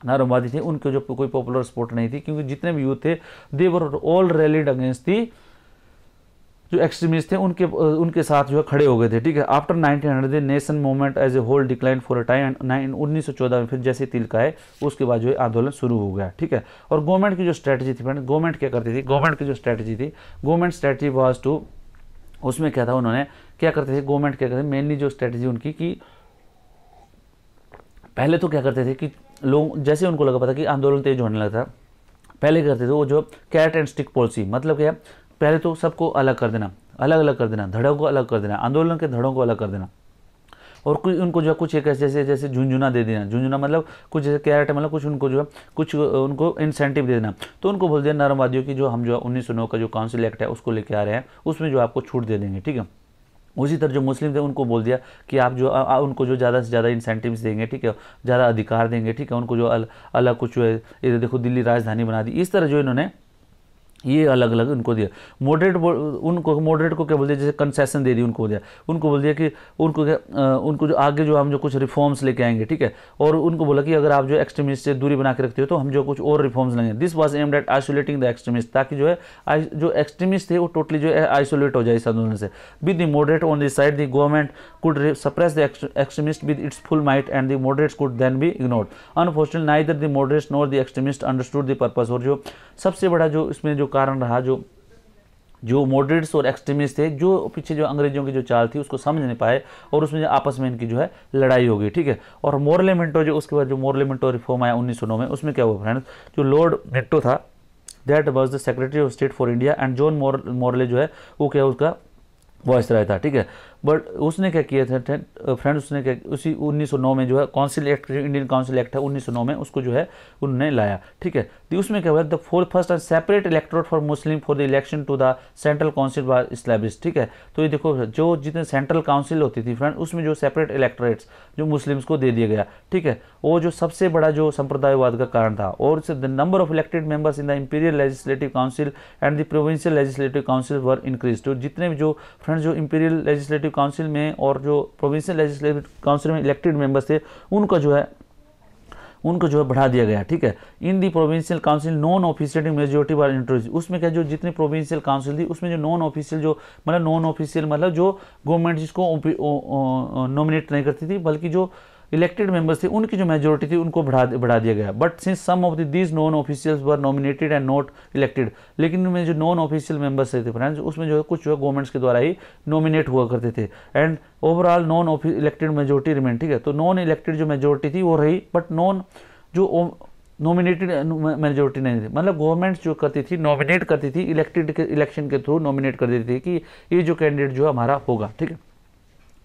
नरमवादी थे उनके जो कोई पॉपुलर सपोर्ट नहीं थी क्योंकि जितने भी यूथ थे they were all rallied against the जो एक्सट्रीमिस्ट थे उनके उनके साथ जो है खड़े हो गए थे ठीक है after nineteen hundred nation movement as a whole decline for a time nine उन्नीस सौ चौदह में फिर जैसे तिलका है उसके बाद जो है आंदोलन शुरू हो गया ठीक है और गवर्नमेंट की जो स्ट्रैटेजी थी फ्रेंड गवर्नमेंट क्या करती थी गवर्नमेंट की जो स्ट्रैटेजी थी गवर्नमेंट स्ट्रैटेजी वॉज टू उसमें क्या था उन्होंने क्या करते थे गवर्नमेंट क्या करते मेनली जो स्ट्रैटेजी उनकी कि पहले तो क्या करते थे कि लोग जैसे उनको लगा पता कि आंदोलन तेज होने लगा था पहले करते थे वो जो कैरेट एंड स्टिक पॉलिसी मतलब क्या पहले तो सबको अलग कर देना अलग अलग कर देना धड़ों को अलग कर देना आंदोलन के धड़ों को अलग कर देना और कुछ उनको जो है कुछ एक ऐसे जैसे जैसे झुंझुना दे देना झुंझुना मतलब कुछ जैसे कैरेट मतलब कुछ उनको जो है कुछ उनको इंसेंटिव दे देना तो उनको बोल दिया नरमवादियों की जो हम जो है उन्नीस का जो काउंसिल एक्ट है उसको लेके आ रहे हैं उसमें जो आपको छूट दे देंगे ठीक है उसी तरह जो मुस्लिम थे उनको बोल दिया कि आप जो आ, उनको जो ज़्यादा से ज़्यादा इंसेंटिव्स देंगे ठीक है ज़्यादा अधिकार देंगे ठीक है उनको जो अल, अलग कुछ जो है इधर देखो दिल्ली राजधानी बना दी इस तरह जो इन्होंने ये अलग अलग उनको दिया मॉडरेट उनको मॉडरेट को क्या बोल दिया जैसे कंसेशन दे दी उनको दिया उनको बोल दिया कि उनको क्या उनको जो आगे जो हम जो कुछ रिफॉर्म्स लेके आएंगे ठीक है और उनको बोला कि अगर आप जो एक्सट्रीमिस्ट से दूरी बना के रखते हो तो हम जो कुछ और रिफॉर्म्स लेंगे this was aimed at isolating the extremist ताकि जो है जो एक्सट्रीमिस्ट थे वो टोटली जो है आइसोलेट हो जाए इस आंदोलन से with the moderate on this side the government could suppress the extremist with its full might and the moderates could then be ignored unfortunate neither the moderates nor the extremist understood the purpose और जो सबसे बड़ा जो इसमें जो कारण रहा जो जो मॉडरेट्स और एक्सट्रीमिस्ट थे जो पीछे जो अंग्रेजों की जो चाल थी उसको समझ नहीं पाए और उसमें आपस में इनकी जो है लड़ाई हो गई ठीक है और मोरले मिंटो जो उसके बाद जो मोरले मिंटो रिफॉर्म आया उन्नीस में उसमें क्या हुआ फ्रेंड्स जो लॉर्ड मिंटो था that was the secretary of state for India and John Morley जो है वो क्या उसका वॉइस रहा था ठीक है बट उसने क्या किया था फ्रेंड उसने क्या उसी 1909 में जो है council act Indian council act है 1909 में उसको जो है उन्होंने लाया ठीक है तो उसमें क्या हुआ the fourth first and separate electorate for Muslim for the election to the central council बार इस्टेब्लिश ठीक है तो ये देखो जो जितने सेंट्रल काउंसिल होती थी फ्रेंड उसमें जो सेपरेट इलेक्टोरेट्स जो मुस्लिम्स को दे दिया गया ठीक है वो जो सबसे बड़ा जो संप्रदायवाद का कारण था और the number of elected members in the imperial legislative council and the provincial legislative council were increase जितने भी जो फ्रेंड जो इंपीरियल लेजिस्लेटिव लेजिस्लेटिव काउंसिल में और जो प्रोविंशियल लेजिस्लेटिव काउंसिल में इलेक्टेड मेंबर्स थे उनका जो है उनको जो है बढ़ा दिया गया ठीक है in the provincial council non officiating majority बार इंट्रोड्यूस उसमें क्या जो जितनी प्रोविंशियल काउंसिल थी उसमें जो नॉन ऑफिशियल जो मतलब नॉन ऑफिशियल मतलब जो गवर्नमेंट जिसको नॉमिनेट नहीं करती थी बल्कि जो इलेक्टेड मेंबर्स थे उनकी जो मेजोरिटी थी उनको बढ़ा बढ़ा दिया गया but since some of these non officials were nominated and not elected लेकिन उनमें जो नॉन ऑफिशियल मेंबर्स थे फ्रेंड्स उसमें जो है कुछ जो है गवर्नमेंट्स के द्वारा ही नॉमिनेट हुआ करते थे and overall non elected majority remain ठीक है तो नॉन इलेक्टेड जो मेजोरिटी थी वो रही बट नॉन जो नॉमिनेटेड मेजोरिटी नहीं थी मतलब गवर्नमेंट्स जो करती थी नॉमिनेट करती थी इलेक्टेड इलेक्शन के थ्रू नॉमिनेट कर देती थी कि ये जो कैंडिडेट जो हमारा होगा ठीक है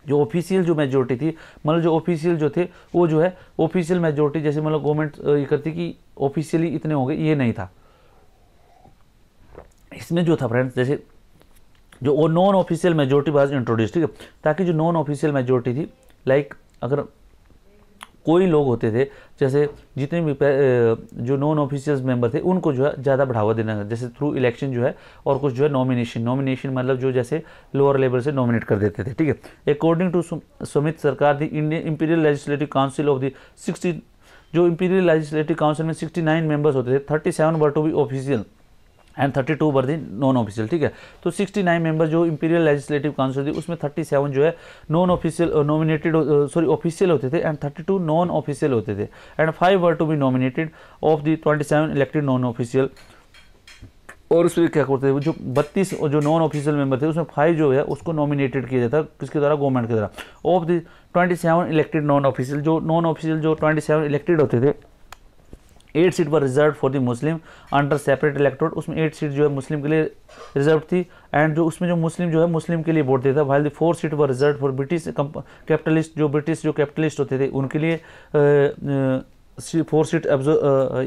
जो ऑफिशियल जो मेजोरिटी थी मतलब जो ऑफिशियल जो थे वो जो है ऑफिशियल मेजोरिटी जैसे मतलब गवर्नमेंट ये करती कि ऑफिशियली इतने हो गए ये नहीं था इसमें जो था फ्रेंड्स जैसे जो नॉन ऑफिशियल मेजोरिटी बाज इंट्रोड्यूस ठीक है ताकि जो नॉन ऑफिशियल मेजोरिटी थी लाइक अगर कोई लोग होते थे जैसे जितने भी जो नॉन ऑफिशियल मेंबर थे उनको जो है ज़्यादा बढ़ावा देना था जैसे थ्रू इलेक्शन जो है और कुछ जो है नॉमिनेशन नॉमिनेशन मतलब जो जैसे लोअर लेवल से नॉमिनेट कर देते थे ठीक है according to Sumit Sarkar the Indian imperial legislative council of the sixty जो इंपीरियल लेजिस्लेटिव काउंसिल में सिक्सटी नाइन मेंबर्स होते थे thirty seven to be official and two were the non official ठीक है तो सिक्सटी नाइन मेंबर जो इंपीरियल लेजिस्लेटिव काउंसिल थी उसमें थर्टी सेवन जो है non official nominated sorry official होते थे and thirty two non official होते थे and five were to be nominated of the seven elected non official और उसमें क्या करते थे जो बत्तीस जो नॉन ऑफिशियल मेंबर थे उसमें फाइव जो है उसको नॉमिनेटेड किया जाता है किसके द्वारा गवर्नमेंट के द्वारा of the seven elected non official जो नॉन ऑफिशियल जो ट्वेंटी सेवन इलेक्टेड होते थे एट सीट पर reserve for the Muslim under separate electorate उसमें एट सीट जो है मुस्लिम के लिए रिजर्व थी एंड जो उसमें जो मुस्लिम जो है मुस्लिम के लिए वोट देता वाइल द फोर सीट पर रिजर्व फॉर ब्रिटिश कैपिटलिस्ट जो ब्रिटिश जो कैपिटलिस्ट होते थे उनके लिए फोर सीट uh, uh,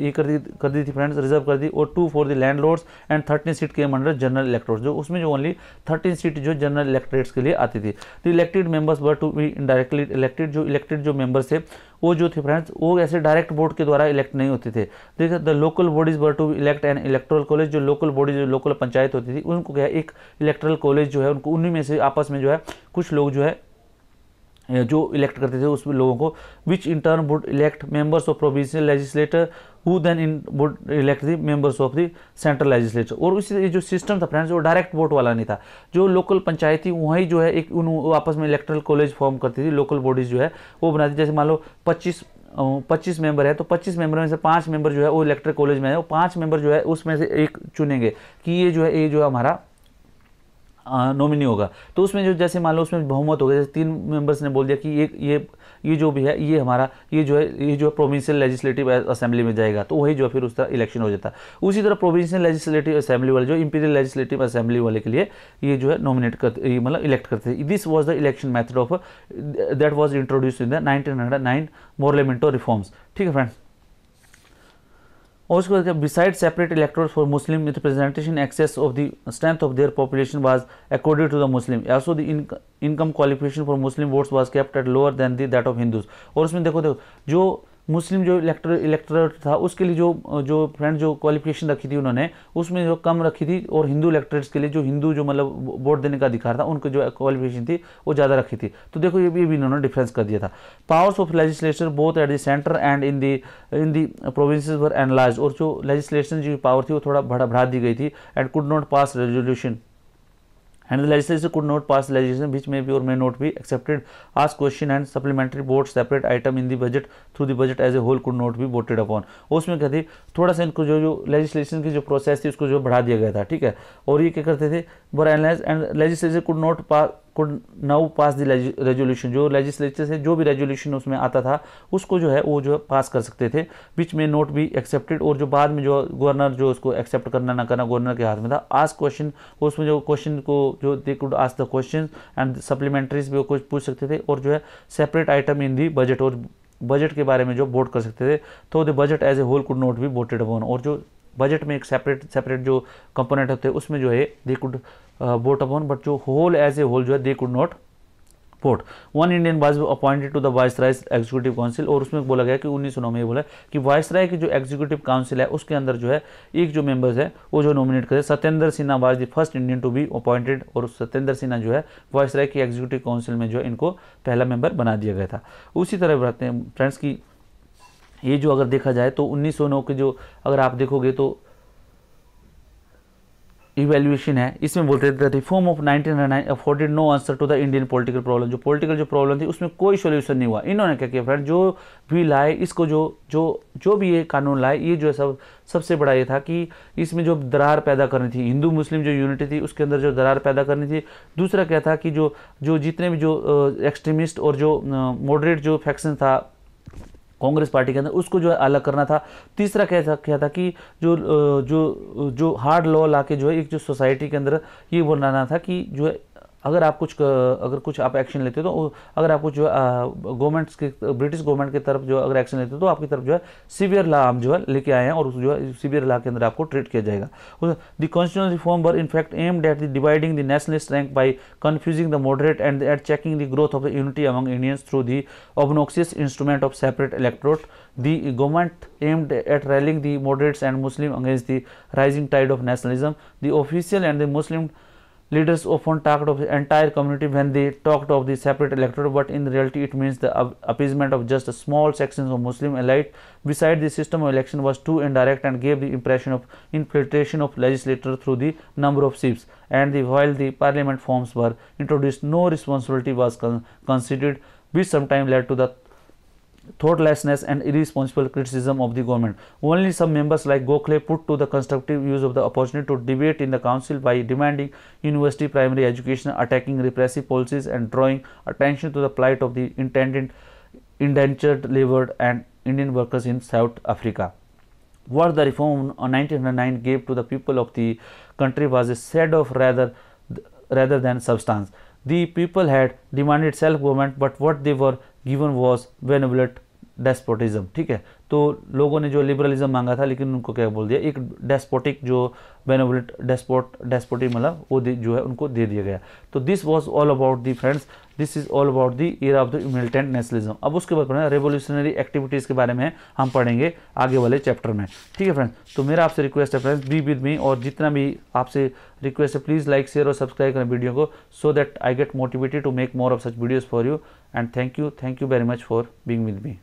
ये कर दी कर दी थी फ्रेंड्स रिजर्व कर दी और two for the landlords and thirteen seat के अंडर जनरल इलेक्टोर्स जो उसमें जो ओनली थर्टीन सीट जो जनरल इलेक्ट्रेट्स के लिए आती थी the elected members were to be indirectly elected जो इलेक्टेड जो मेंबर्स थे वो जो थे फ्रेंड्स वो ऐसे डायरेक्ट बोर्ड के द्वारा इलेक्ट नहीं होते थे देखिए the local bodies were to elect an electoral college जो लोकल बॉडीज लोकल पंचायत होती थी उनको क्या एक इलेक्ट्रल कॉलेज जो है उनको उन्हीं में से आपस में जो है कुछ लोग जो है जो इलेक्ट करते थे उस लोगों को which in turn would elect members of provincial legislature who then in would elect the members of the central legislature और उसी जो सिस्टम था फ्रेंड्स वो डायरेक्ट वोट वाला नहीं था जो लोकल पंचायत थी वहीं जो है एक उन आपस में इलेक्ट्रल कॉलेज फॉर्म करती थी लोकल बॉडीज जो है वो बनाती जैसे मान लो पच्चीस पच्चीस मेंबर है तो पच्चीस मेंबर में से पाँच मेंबर जो है वो इलेक्ट्रिक कॉलेज में है वो पाँच मेंबर जो है उसमें से एक चुनेंगे कि ये जो है ये जो है हमारा नॉमिनी होगा तो उसमें जो जैसे मान लो उसमें बहुमत हो गया जैसे तीन मेंबर्स ने बोल दिया कि ये ये ये जो भी है ये हमारा ये जो है ये जो है प्रोविंशियल लेजिस्लेटिव असेंबली में जाएगा तो वही जो है फिर उस तरह इलेक्शन हो जाता है उसी तरह प्रोविंशियल लेजिस्लेटिव असेंबली वाले जो इंपीरियल लेजिस्लेटिव असेंबली वाले के लिए ये जो है नॉमिनेट कर मतलब इलेक्ट करते हैं this was the election method of that was introduce in the nineteen hundred nine Morley Minto reforms ठीक है फ्रेंड्स और उसके बाद beside separate electorate for Muslim representation excess of the strength of their population was according to the Muslim also the income qualification for Muslim votes was kept at lower than that of Hindus और उसमें देखो देखो जो मुस्लिम जो इलेक्टर इलेक्टोरेट था उसके लिए जो जो फ्रेंड जो क्वालिफिकेशन रखी थी उन्होंने उसमें जो कम रखी थी और हिंदू इलेक्टोरेट्स के लिए जो हिंदू जो मतलब वोट देने का अधिकार था उनको जो क्वालिफिकेशन थी वो ज़्यादा रखी थी तो देखो ये भी इन्होंने डिफरेंस कर दिया था powers of legislature both at the centre and in the in the province were enlarged और जो लेजिस्लेशन जो पावर थी वो थोड़ा बढ़ा बढ़ा दी गई थी and could not pass resolution and the legislature could not pass legislation which may be or may not be accepted as question and supplementary vote separate item in the budget through the budget as a whole could not be voted upon उसमें क्या थी थोड़ा सा इनको जो जो legislation की जो process थी उसको जो बढ़ा दिया गया था ठीक है और ये क्या करते थे were enlarged and legislature could not pass could now pass the resolution जो लेजिस्लेचर से जो भी रेजोल्यूशन उसमें आता था उसको जो है वो जो है पास कर सकते थे बीच में नोट भी एक्सेप्टेड और जो बाद में जो गवर्नर जो उसको एक्सेप्ट करना ना करना गवर्नर के हाथ में था आज क्वेश्चन उसमें जो क्वेश्चन को जो they could ask the question and supplementaries भी कुछ पूछ सकते थे और जो है separate item in the budget और बजट के बारे में जो वोट कर सकते थे तो the budget as a whole could not be voted upon और जो बजट में एक सेपरेट सेपरेट जो कंपोनेंट होते हैं उसमें जो है they could vote upon but जो होल एज ए होल जो है they could not vote one Indian was appointed to the viceroy executive council और उसमें बोला गया कि उन्नीस सौ में बोला कि वाइस राय की जो एग्जीक्यूटिव काउंसिल है उसके अंदर जो है एक जो मेंबर्स है वो जो नॉमिनेट करे Satyendra Sinha was the first Indian to be appointed और सत्येंद्र सिन्हा जो है वाइस राय की एग्जीक्यूटिव काउंसिल में जो है इनको पहला मेंबर बना दिया गया था उसी तरह बताते हैं फ्रेंड्स की ये जो अगर देखा जाए तो 1909 के जो अगर आप देखोगे तो इवेल्युएशन है इसमें बोलते थे reform of nineteen afforded no answer to the Indian political problem जो पॉलिटिकल जो प्रॉब्लम थी उसमें कोई सोल्यूशन नहीं हुआ इन्होंने क्या किया फ्रेंड जो भी लाए इसको जो जो जो भी ये कानून लाए ये जो है सब सबसे बड़ा ये था कि इसमें जो दरार पैदा करनी थी हिंदू मुस्लिम जो यूनिटी थी उसके अंदर जो दरार पैदा करनी थी दूसरा क्या था कि जो जो जितने भी जो एक्सट्रीमिस्ट uh, और जो मॉडरेट uh, जो फैक्शन था कांग्रेस पार्टी के अंदर उसको जो है अलग करना था तीसरा क्या क्या था कि जो जो जो हार्ड लॉ ला के जो है एक जो सोसाइटी के अंदर ये बनाना था कि जो है अगर आप कुछ अगर कुछ आप एक्शन लेते हो तो अगर आप कुछ जो के ब्रिटिश गवर्नमेंट की तरफ जो अगर एक्शन लेते तो आपकी तरफ जो है सीवियर लॉ हम जो है लेके आए हैं और जो है सीवियर ला के अंदर आपको ट्रीट किया जाएगा the constitution reform were in fact aimed at the dividing the nationalist rank by confusing the moderate and at checking the growth of the unity among Indians through the obnoxious instrument of separate electorate the government aimed at rallying the moderates and Muslim against the rising tide of nationalism the official and the Muslim Leaders often talked of the entire community when they talked of the separate electorate, but in reality, it means the appeasement of just small sections of Muslim elite. Besides, the system of election was too indirect and gave the impression of infiltration of legislators through the number of seats. And the, while the parliament forms were introduced, no responsibility was con considered, which sometimes led to the thoughtlessness and irresponsible criticism of the government. Only some members like Gokhale put to the constructive use of the opportunity to debate in the council by demanding university primary education, attacking repressive policies and drawing attention to the plight of the intended indentured labored and Indian workers in South Africa. What the reform of 1909 gave to the people of the country was a shade of rather rather than substance. The people had demanded self-government, but what they were given was benevolent despotism ठीक है तो लोगों ने जो लिबरलिज्म मांगा था लेकिन उनको क्या बोल दिया एक डेस्पोटिक जो बेनोवलिट डेस्पोट डेस्पोटिक मतलब वो जो है उनको दे दिया गया तो this was all about the friends this is all about the year of the militant nationalism अब उसके बाद पढ़ना रेवोल्यूशनरी एक्टिविटीज़ के बारे में हम पढ़ेंगे आगे वाले चैप्टर में ठीक है फ्रेंड्स तो मेरा आपसे रिक्वेस्ट है फ्रेंड्स बी विद मी और जितना भी आपसे रिक्वेस्ट है प्लीज़ लाइक शेयर और सब्सक्राइब करें वीडियो को so that I get motivated to make more of such videos for you and thank you thank you very much for being with me